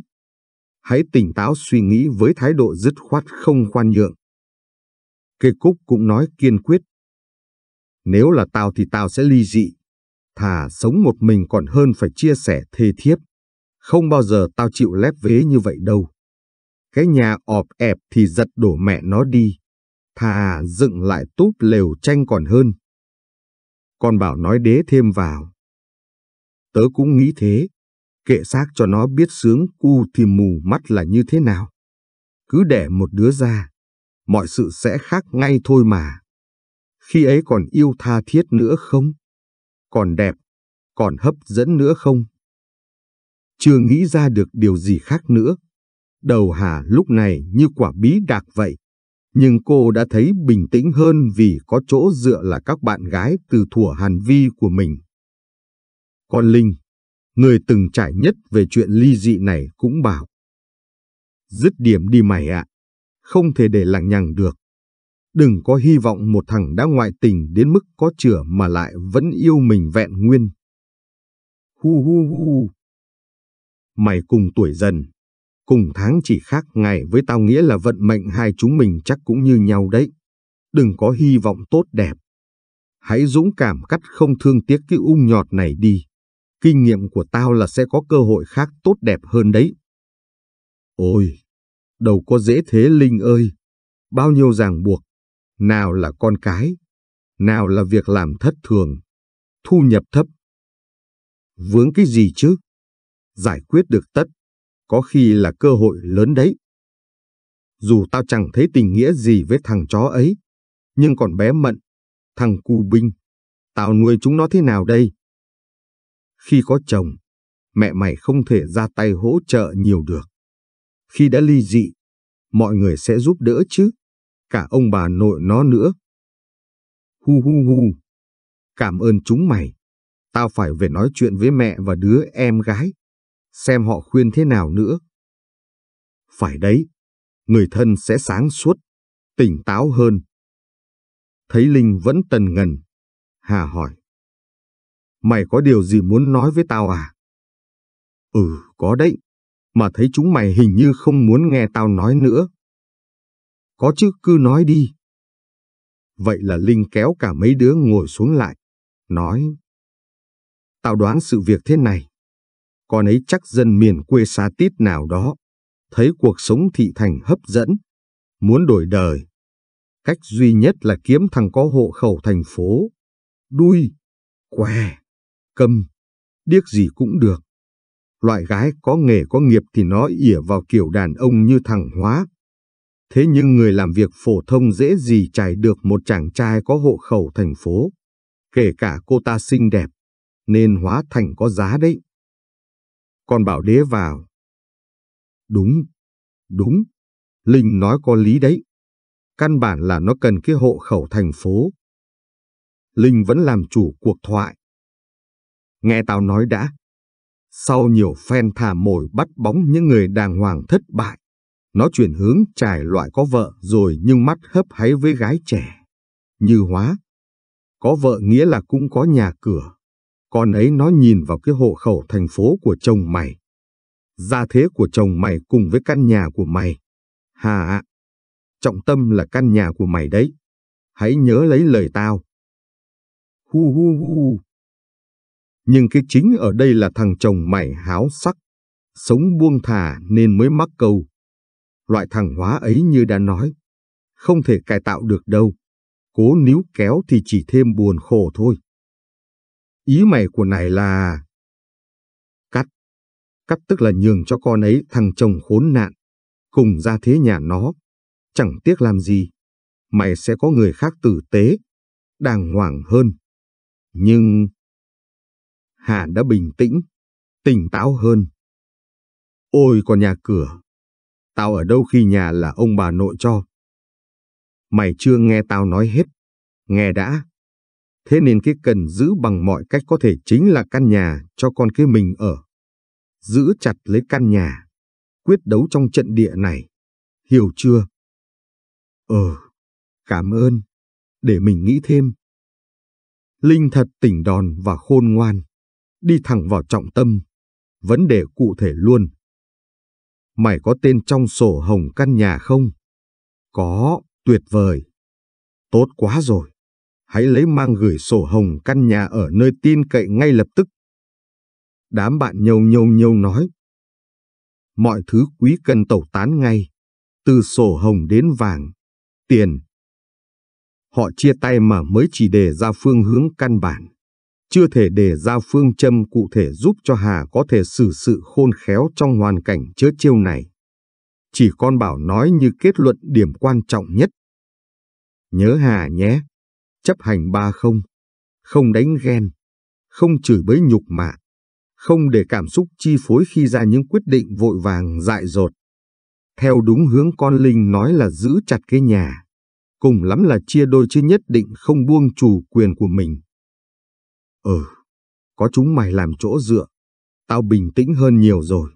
A: Hãy tỉnh táo suy nghĩ với thái độ dứt khoát không khoan nhượng. Kê Cúc cũng nói kiên quyết. Nếu là tao thì tao sẽ ly dị. Thà sống một mình còn hơn phải chia sẻ thê thiếp. Không bao giờ tao chịu lép vế như vậy đâu. Cái nhà ọp ẹp thì giật đổ mẹ nó đi. Thà dựng lại túp lều tranh còn hơn. Con bảo nói đế thêm vào. Tớ cũng nghĩ thế. Kệ xác cho nó biết sướng cu thì mù mắt là như thế nào. Cứ để một đứa ra. Mọi sự sẽ khác ngay thôi mà. Khi ấy còn yêu tha thiết nữa không? Còn đẹp, còn hấp dẫn nữa không? Chưa nghĩ ra được điều gì khác nữa Đầu Hà lúc này như quả bí đạc vậy. Nhưng cô đã thấy bình tĩnh hơn vì có chỗ dựa là các bạn gái từ thủa Hàn Vi của mình. Con Linh, người từng trải nhất về chuyện ly dị này cũng bảo. Dứt điểm đi mày ạ, không thể để lằng nhằng được. Đừng có hy vọng một thằng đã ngoại tình đến mức có chửa mà lại vẫn yêu mình vẹn nguyên. Hu hu hu. Mày cùng tuổi dần, cùng tháng chỉ khác ngày với tao nghĩa là vận mệnh hai chúng mình chắc cũng như nhau đấy. Đừng có hy vọng tốt đẹp. Hãy dũng cảm cắt không thương tiếc cái ung nhọt này đi. Kinh nghiệm của tao là sẽ có cơ hội khác tốt đẹp hơn đấy. Ôi, đâu có dễ thế Linh ơi. Bao nhiêu ràng buộc, nào là con cái, nào là việc làm thất thường, thu nhập thấp. Vướng cái gì chứ? Giải quyết được tất có khi là cơ hội lớn đấy. Dù tao chẳng thấy tình nghĩa gì với thằng chó ấy, nhưng còn bé Mận, thằng cu binh, tao nuôi chúng nó thế nào đây? Khi có chồng, mẹ mày không thể ra tay hỗ trợ nhiều được. Khi đã ly dị, mọi người sẽ giúp đỡ chứ, cả ông bà nội nó nữa. Hu hu hu, cảm ơn chúng mày. Tao phải về nói chuyện với mẹ và đứa em gái xem họ khuyên thế nào nữa. Phải đấy, người thân sẽ sáng suốt, tỉnh táo hơn. Thấy Linh vẫn tần ngần, Hà hỏi. Mày có điều gì muốn nói với tao à? Ừ, có đấy, mà thấy chúng mày hình như không muốn nghe tao nói nữa. Có chứ cứ nói đi. Vậy là Linh kéo cả mấy đứa ngồi xuống lại, nói. Tao đoán sự việc thế này con ấy chắc dân miền quê xa tít nào đó, thấy cuộc sống thị thành hấp dẫn, muốn đổi đời. Cách duy nhất là kiếm thằng có hộ khẩu thành phố, đuôi, què, cầm, điếc gì cũng được. Loại gái có nghề có nghiệp thì nó ỉa vào kiểu đàn ông như thằng Hóa. Thế nhưng người làm việc phổ thông dễ gì trải được một chàng trai có hộ khẩu thành phố. Kể cả cô ta xinh đẹp, nên Hóa Thành có giá đấy. Con bảo đế vào. Đúng, đúng, Linh nói có lý đấy. Căn bản là nó cần cái hộ khẩu thành phố. Linh vẫn làm chủ cuộc thoại. Nghe tao nói đã. Sau nhiều phen thả mồi bắt bóng những người đàng hoàng thất bại, nó chuyển hướng trải loại có vợ rồi nhưng mắt hấp háy với gái trẻ. Như hóa. Có vợ nghĩa là cũng có nhà cửa. Con ấy nó nhìn vào cái hộ khẩu thành phố của chồng mày. Gia thế của chồng mày cùng với căn nhà của mày. Hà ạ, trọng tâm là căn nhà của mày đấy. Hãy nhớ lấy lời tao. Hu hu hu. Nhưng cái chính ở đây là thằng chồng mày háo sắc, sống buông thả nên mới mắc câu. Loại thằng hóa ấy như đã nói, không thể cải tạo được đâu. Cố níu kéo thì chỉ thêm buồn khổ thôi. Ý mày của này là... Cắt. Cắt tức là nhường cho con ấy thằng chồng khốn nạn. Cùng ra thế nhà nó. Chẳng tiếc làm gì. Mày sẽ có người khác tử tế. Đàng hoàng hơn. Nhưng... Hà đã bình tĩnh. Tỉnh táo hơn. Ôi con nhà cửa. Tao ở đâu khi nhà là ông bà nội cho. Mày chưa nghe tao nói hết. Nghe đã. Thế nên cái cần giữ bằng mọi cách có thể chính là căn nhà cho con kia mình ở. Giữ chặt lấy căn nhà. Quyết đấu trong trận địa này. Hiểu chưa? Ờ, cảm ơn. Để mình nghĩ thêm. Linh thật tỉnh đòn và khôn ngoan. Đi thẳng vào trọng tâm. Vấn đề cụ thể luôn. Mày có tên trong sổ hồng căn nhà không? Có, tuyệt vời. Tốt quá rồi hãy lấy mang gửi sổ hồng căn nhà ở nơi tin cậy ngay lập tức. Đám bạn nhầu nhầu nhầu nói. Mọi thứ quý cần tẩu tán ngay, từ sổ hồng đến vàng, tiền. Họ chia tay mà mới chỉ đề ra phương hướng căn bản, chưa thể đề ra phương châm cụ thể giúp cho Hà có thể xử sự khôn khéo trong hoàn cảnh chớ chiêu này. Chỉ con bảo nói như kết luận điểm quan trọng nhất. Nhớ Hà nhé! chấp hành ba không, không đánh ghen, không chửi bới nhục mạ, không để cảm xúc chi phối khi ra những quyết định vội vàng dại dột. Theo đúng hướng con Linh nói là giữ chặt cái nhà, cùng lắm là chia đôi chứ nhất định không buông chủ quyền của mình. Ừ, có chúng mày làm chỗ dựa, tao bình tĩnh hơn nhiều rồi.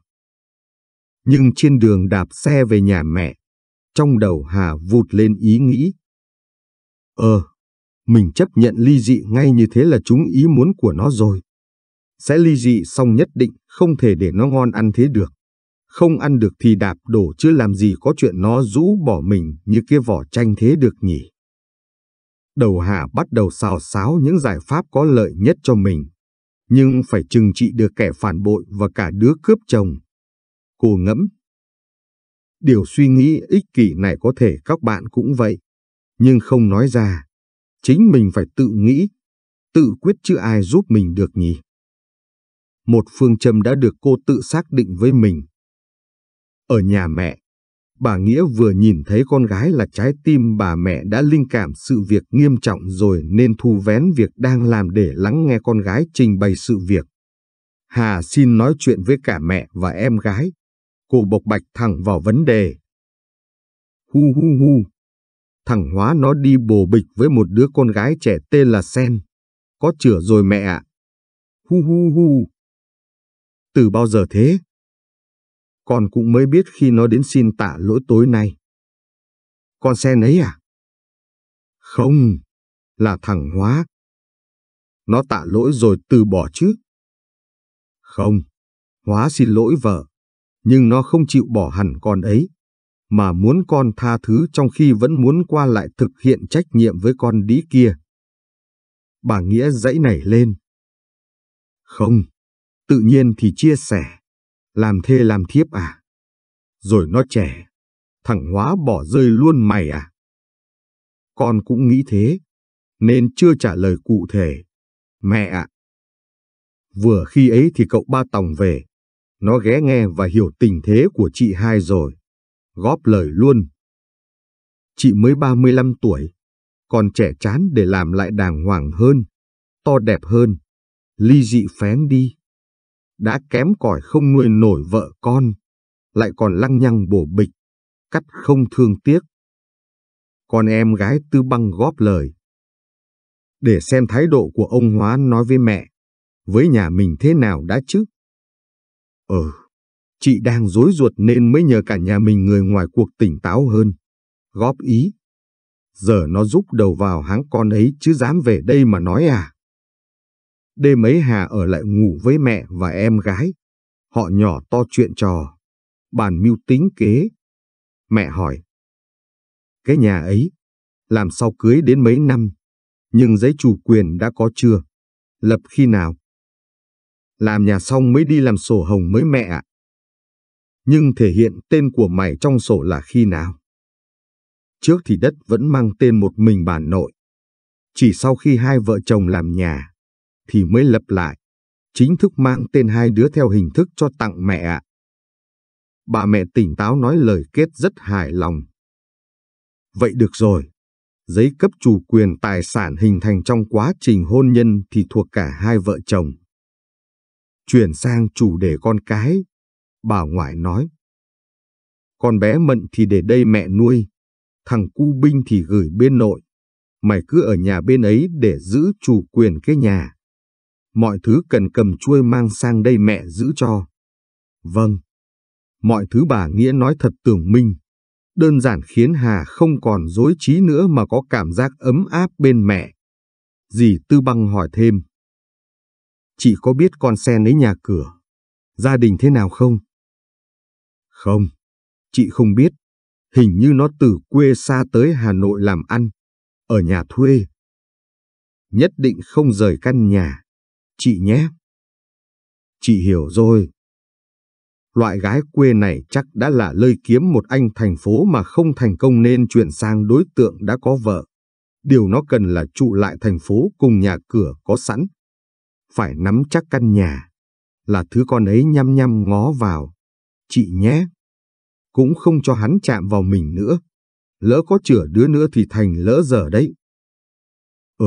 A: Nhưng trên đường đạp xe về nhà mẹ, trong đầu Hà vụt lên ý nghĩ. Ờ, mình chấp nhận ly dị ngay như thế là chúng ý muốn của nó rồi. Sẽ ly dị xong nhất định không thể để nó ngon ăn thế được. Không ăn được thì đạp đổ chứ làm gì có chuyện nó rũ bỏ mình như kia vỏ chanh thế được nhỉ. Đầu hạ bắt đầu xào xáo những giải pháp có lợi nhất cho mình. Nhưng phải trừng trị được kẻ phản bội và cả đứa cướp chồng. Cô ngẫm. Điều suy nghĩ ích kỷ này có thể các bạn cũng vậy. Nhưng không nói ra Chính mình phải tự nghĩ, tự quyết chứ ai giúp mình được nhỉ? Một phương châm đã được cô tự xác định với mình. Ở nhà mẹ, bà Nghĩa vừa nhìn thấy con gái là trái tim bà mẹ đã linh cảm sự việc nghiêm trọng rồi nên thu vén việc đang làm để lắng nghe con gái trình bày sự việc. Hà xin nói chuyện với cả mẹ và em gái. Cô bộc bạch thẳng vào vấn đề. Hu hu hu, thẳng hóa nó đi bồ bịch với một đứa con gái trẻ tên là Sen. Có chữa rồi mẹ ạ. Hu hu hu. Từ bao giờ thế? Con cũng mới biết khi nó đến xin tả lỗi tối nay. Con Sen ấy à? Không, là thằng hóa. Nó tạ lỗi rồi từ bỏ chứ. Không, hóa xin lỗi vợ, nhưng nó không chịu bỏ hẳn con ấy mà muốn con tha thứ trong khi vẫn muốn qua lại thực hiện trách nhiệm với con đĩ kia. Bà Nghĩa dãy nảy lên. Không, tự nhiên thì chia sẻ, làm thê làm thiếp à. Rồi nó trẻ, thằng hóa bỏ rơi luôn mày à. Con cũng nghĩ thế, nên chưa trả lời cụ thể. Mẹ ạ! Vừa khi ấy thì cậu ba Tòng về, nó ghé nghe và hiểu tình thế của chị hai rồi góp lời luôn. Chị mới 35 tuổi, còn trẻ chán để làm lại đàng hoàng hơn, to đẹp hơn, ly dị phén đi. Đã kém cỏi không nuôi nổi vợ con, lại còn lăng nhăng bổ bịch, cắt không thương tiếc. Con em gái tư băng góp lời. Để xem thái độ của ông Hóa nói với mẹ, với nhà mình thế nào đã chứ? Ừ, Chị đang dối ruột nên mới nhờ cả nhà mình người ngoài cuộc tỉnh táo hơn. Góp ý. Giờ nó rúc đầu vào háng con ấy chứ dám về đây mà nói à. Đêm ấy Hà ở lại ngủ với mẹ và em gái. Họ nhỏ to chuyện trò. Bàn mưu tính kế. Mẹ hỏi. Cái nhà ấy, làm sao cưới đến mấy năm, nhưng giấy chủ quyền đã có chưa? Lập khi nào? Làm nhà xong mới đi làm sổ hồng mới mẹ ạ nhưng thể hiện tên của mày trong sổ là khi nào. Trước thì đất vẫn mang tên một mình bà nội. Chỉ sau khi hai vợ chồng làm nhà, thì mới lập lại, chính thức mang tên hai đứa theo hình thức cho tặng mẹ ạ. Bà mẹ tỉnh táo nói lời kết rất hài lòng. Vậy được rồi, giấy cấp chủ quyền tài sản hình thành trong quá trình hôn nhân thì thuộc cả hai vợ chồng. Chuyển sang chủ đề con cái, bà ngoại nói. Con bé Mận thì để đây mẹ nuôi, thằng cu binh thì gửi bên nội. Mày cứ ở nhà bên ấy để giữ chủ quyền cái nhà. Mọi thứ cần cầm chuôi mang sang đây mẹ giữ cho. Vâng. Mọi thứ bà Nghĩa nói thật tưởng minh. Đơn giản khiến Hà không còn dối trí nữa mà có cảm giác ấm áp bên mẹ. Dì Tư Băng hỏi thêm. Chị có biết con sen ấy nhà cửa, gia đình thế nào không? Không, chị không biết. Hình như nó từ quê xa tới Hà Nội làm ăn, ở nhà thuê. Nhất định không rời căn nhà, chị nhé. Chị hiểu rồi. Loại gái quê này chắc đã là lơi kiếm một anh thành phố mà không thành công nên chuyển sang đối tượng đã có vợ. Điều nó cần là trụ lại thành phố cùng nhà cửa có sẵn. Phải nắm chắc căn nhà, là thứ con ấy nhăm nhăm ngó vào chị nhé. Cũng không cho hắn chạm vào mình nữa. Lỡ có chửa đứa nữa thì thành lỡ giờ đấy. Ừ,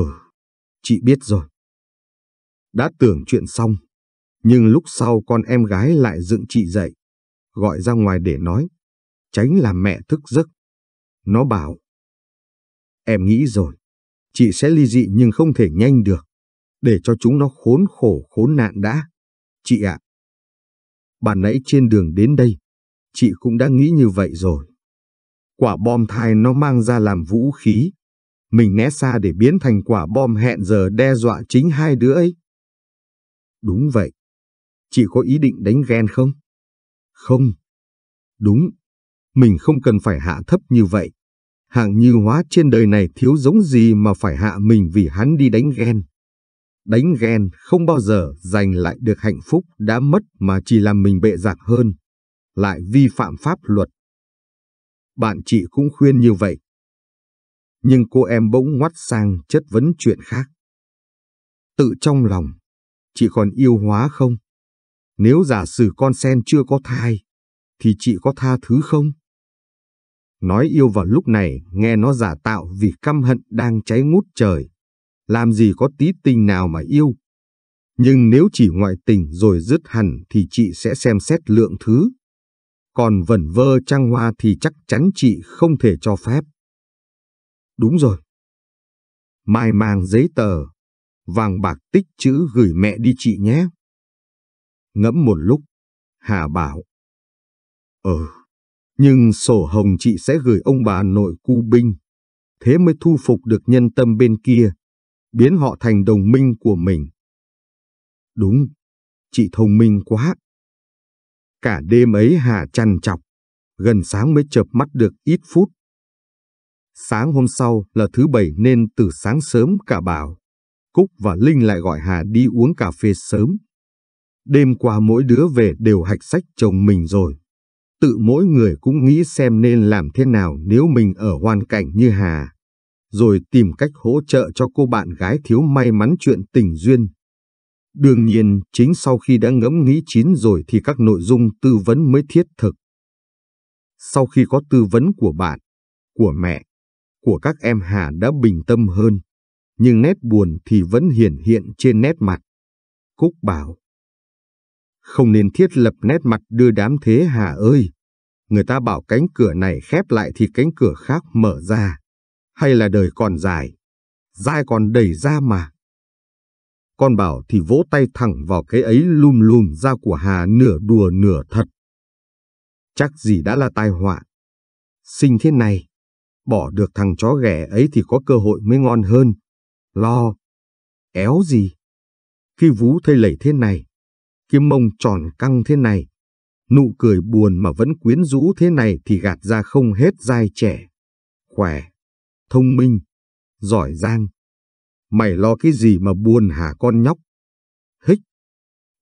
A: chị biết rồi. Đã tưởng chuyện xong, nhưng lúc sau con em gái lại dựng chị dậy, gọi ra ngoài để nói, tránh làm mẹ thức giấc. Nó bảo, em nghĩ rồi, chị sẽ ly dị nhưng không thể nhanh được, để cho chúng nó khốn khổ khốn nạn đã. Chị ạ, Bà nãy trên đường đến đây, chị cũng đã nghĩ như vậy rồi. Quả bom thai nó mang ra làm vũ khí. Mình né xa để biến thành quả bom hẹn giờ đe dọa chính hai đứa ấy. Đúng vậy. Chị có ý định đánh ghen không? Không. Đúng. Mình không cần phải hạ thấp như vậy. Hạng như hóa trên đời này thiếu giống gì mà phải hạ mình vì hắn đi đánh ghen. Đánh ghen không bao giờ giành lại được hạnh phúc đã mất mà chỉ làm mình bệ giặc hơn, lại vi phạm pháp luật. Bạn chị cũng khuyên như vậy. Nhưng cô em bỗng ngoắt sang chất vấn chuyện khác. Tự trong lòng, chị còn yêu hóa không? Nếu giả sử con sen chưa có thai, thì chị có tha thứ không? Nói yêu vào lúc này nghe nó giả tạo vì căm hận đang cháy ngút trời làm gì có tí tình nào mà yêu. Nhưng nếu chỉ ngoại tình rồi dứt hẳn thì chị sẽ xem xét lượng thứ. Còn vẩn vơ trăng hoa thì chắc chắn chị không thể cho phép. Đúng rồi. Mai mang giấy tờ, vàng bạc tích chữ gửi mẹ đi chị nhé. Ngẫm một lúc, Hà bảo. Ừ, nhưng sổ hồng chị sẽ gửi ông bà nội cu binh. Thế mới thu phục được nhân tâm bên kia biến họ thành đồng minh của mình. Đúng, chị thông minh quá. Cả đêm ấy Hà chăn chọc, gần sáng mới chợp mắt được ít phút. Sáng hôm sau là thứ bảy nên từ sáng sớm cả Bảo, Cúc và Linh lại gọi Hà đi uống cà phê sớm. Đêm qua mỗi đứa về đều hạch sách chồng mình rồi. Tự mỗi người cũng nghĩ xem nên làm thế nào nếu mình ở hoàn cảnh như Hà rồi tìm cách hỗ trợ cho cô bạn gái thiếu may mắn chuyện tình duyên. Đương nhiên, chính sau khi đã ngẫm nghĩ chín rồi thì các nội dung tư vấn mới thiết thực. Sau khi có tư vấn của bạn, của mẹ, của các em Hà đã bình tâm hơn, nhưng nét buồn thì vẫn hiển hiện trên nét mặt. Cúc bảo, không nên thiết lập nét mặt đưa đám thế Hà ơi. Người ta bảo cánh cửa này khép lại thì cánh cửa khác mở ra hay là đời còn dài, dai còn đẩy ra mà. Con bảo thì vỗ tay thẳng vào cái ấy lùm lùm ra của Hà nửa đùa nửa thật. Chắc gì đã là tai họa. Sinh thế này, bỏ được thằng chó ghẻ ấy thì có cơ hội mới ngon hơn. Lo, éo gì. Khi vú thây lẩy thế này, cái mông tròn căng thế này, nụ cười buồn mà vẫn quyến rũ thế này thì gạt ra không hết dai trẻ, khỏe thông minh, giỏi giang. Mày lo cái gì mà buồn hả con nhóc? Hích!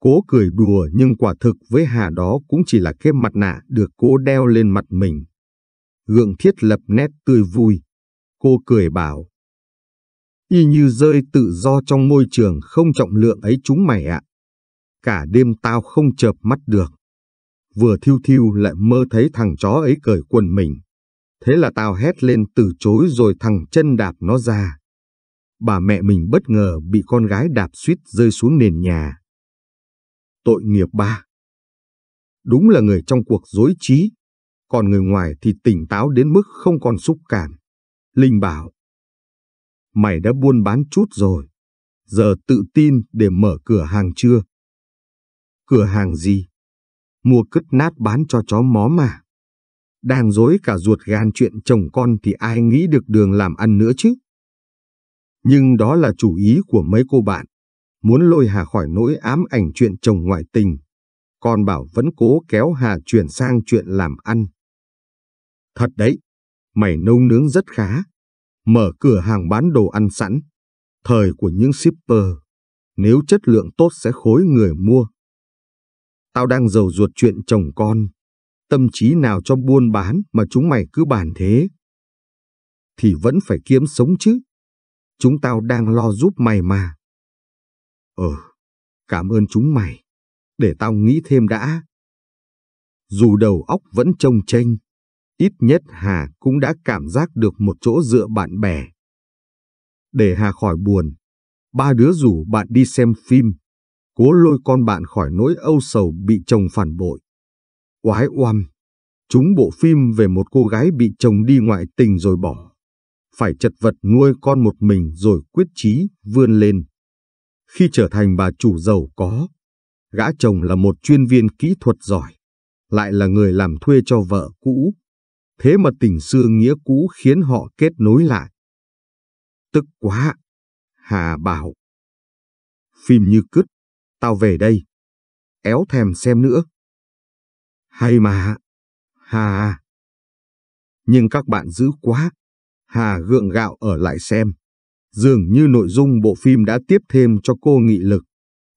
A: Cố cười đùa nhưng quả thực với Hà đó cũng chỉ là cái mặt nạ được cố đeo lên mặt mình. Gượng thiết lập nét tươi vui. Cô cười bảo. Y như rơi tự do trong môi trường không trọng lượng ấy chúng mày ạ. Cả đêm tao không chợp mắt được. Vừa thiêu thiêu lại mơ thấy thằng chó ấy cởi quần mình. Thế là tao hét lên từ chối rồi thằng chân đạp nó ra. Bà mẹ mình bất ngờ bị con gái đạp suýt rơi xuống nền nhà. Tội nghiệp ba. Đúng là người trong cuộc dối trí, còn người ngoài thì tỉnh táo đến mức không còn xúc cảm. Linh bảo, mày đã buôn bán chút rồi, giờ tự tin để mở cửa hàng chưa? Cửa hàng gì? Mua cứt nát bán cho chó mó mà đang dối cả ruột gan chuyện chồng con thì ai nghĩ được đường làm ăn nữa chứ. Nhưng đó là chủ ý của mấy cô bạn, muốn lôi Hà khỏi nỗi ám ảnh chuyện chồng ngoại tình. Còn bảo vẫn cố kéo Hà chuyển sang chuyện làm ăn. Thật đấy, mày nấu nướng rất khá. Mở cửa hàng bán đồ ăn sẵn. Thời của những shipper, nếu chất lượng tốt sẽ khối người mua. Tao đang giàu ruột chuyện chồng con, tâm trí nào cho buôn bán mà chúng mày cứ bàn thế? Thì vẫn phải kiếm sống chứ. Chúng tao đang lo giúp mày mà. Ờ, cảm ơn chúng mày. Để tao nghĩ thêm đã. Dù đầu óc vẫn trông chênh, ít nhất Hà cũng đã cảm giác được một chỗ dựa bạn bè. Để Hà khỏi buồn, ba đứa rủ bạn đi xem phim, cố lôi con bạn khỏi nỗi âu sầu bị chồng phản bội oái oăm. Chúng bộ phim về một cô gái bị chồng đi ngoại tình rồi bỏ. Phải chật vật nuôi con một mình rồi quyết chí vươn lên. Khi trở thành bà chủ giàu có, gã chồng là một chuyên viên kỹ thuật giỏi, lại là người làm thuê cho vợ cũ. Thế mà tình xưa nghĩa cũ khiến họ kết nối lại. Tức quá! Hà bảo. Phim như cứt, tao về đây. Éo thèm xem nữa. Hay mà, Hà. Nhưng các bạn giữ quá, Hà gượng gạo ở lại xem. Dường như nội dung bộ phim đã tiếp thêm cho cô nghị lực,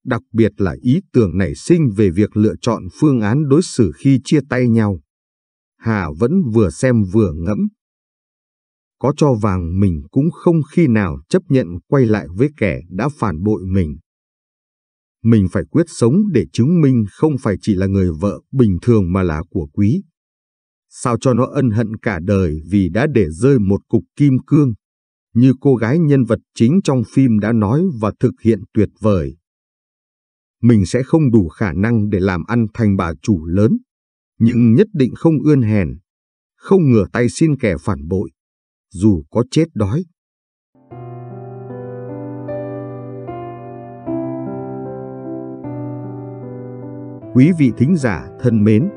A: đặc biệt là ý tưởng nảy sinh về việc lựa chọn phương án đối xử khi chia tay nhau. Hà vẫn vừa xem vừa ngẫm. Có cho vàng mình cũng không khi nào chấp nhận quay lại với kẻ đã phản bội mình. Mình phải quyết sống để chứng minh không phải chỉ là người vợ bình thường mà là của quý. Sao cho nó ân hận cả đời vì đã để rơi một cục kim cương, như cô gái nhân vật chính trong phim đã nói và thực hiện tuyệt vời. Mình sẽ không đủ khả năng để làm ăn thành bà chủ lớn, nhưng nhất định không ươn hèn, không ngửa tay xin kẻ phản bội, dù có chết đói Quý vị thính giả thân mến,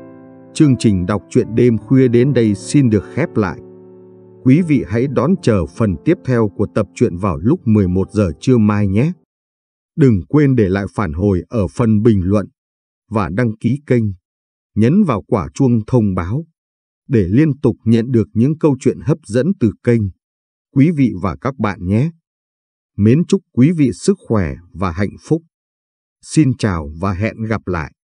A: chương trình đọc truyện đêm khuya đến đây xin được khép lại. Quý vị hãy đón chờ phần tiếp theo của tập truyện vào lúc 11 giờ trưa mai nhé. Đừng quên để lại phản hồi ở phần bình luận và đăng ký kênh, nhấn vào quả chuông thông báo để liên tục nhận được những câu chuyện hấp dẫn từ kênh. Quý vị và các bạn nhé! Mến chúc quý vị sức khỏe và hạnh phúc. Xin chào và hẹn gặp lại!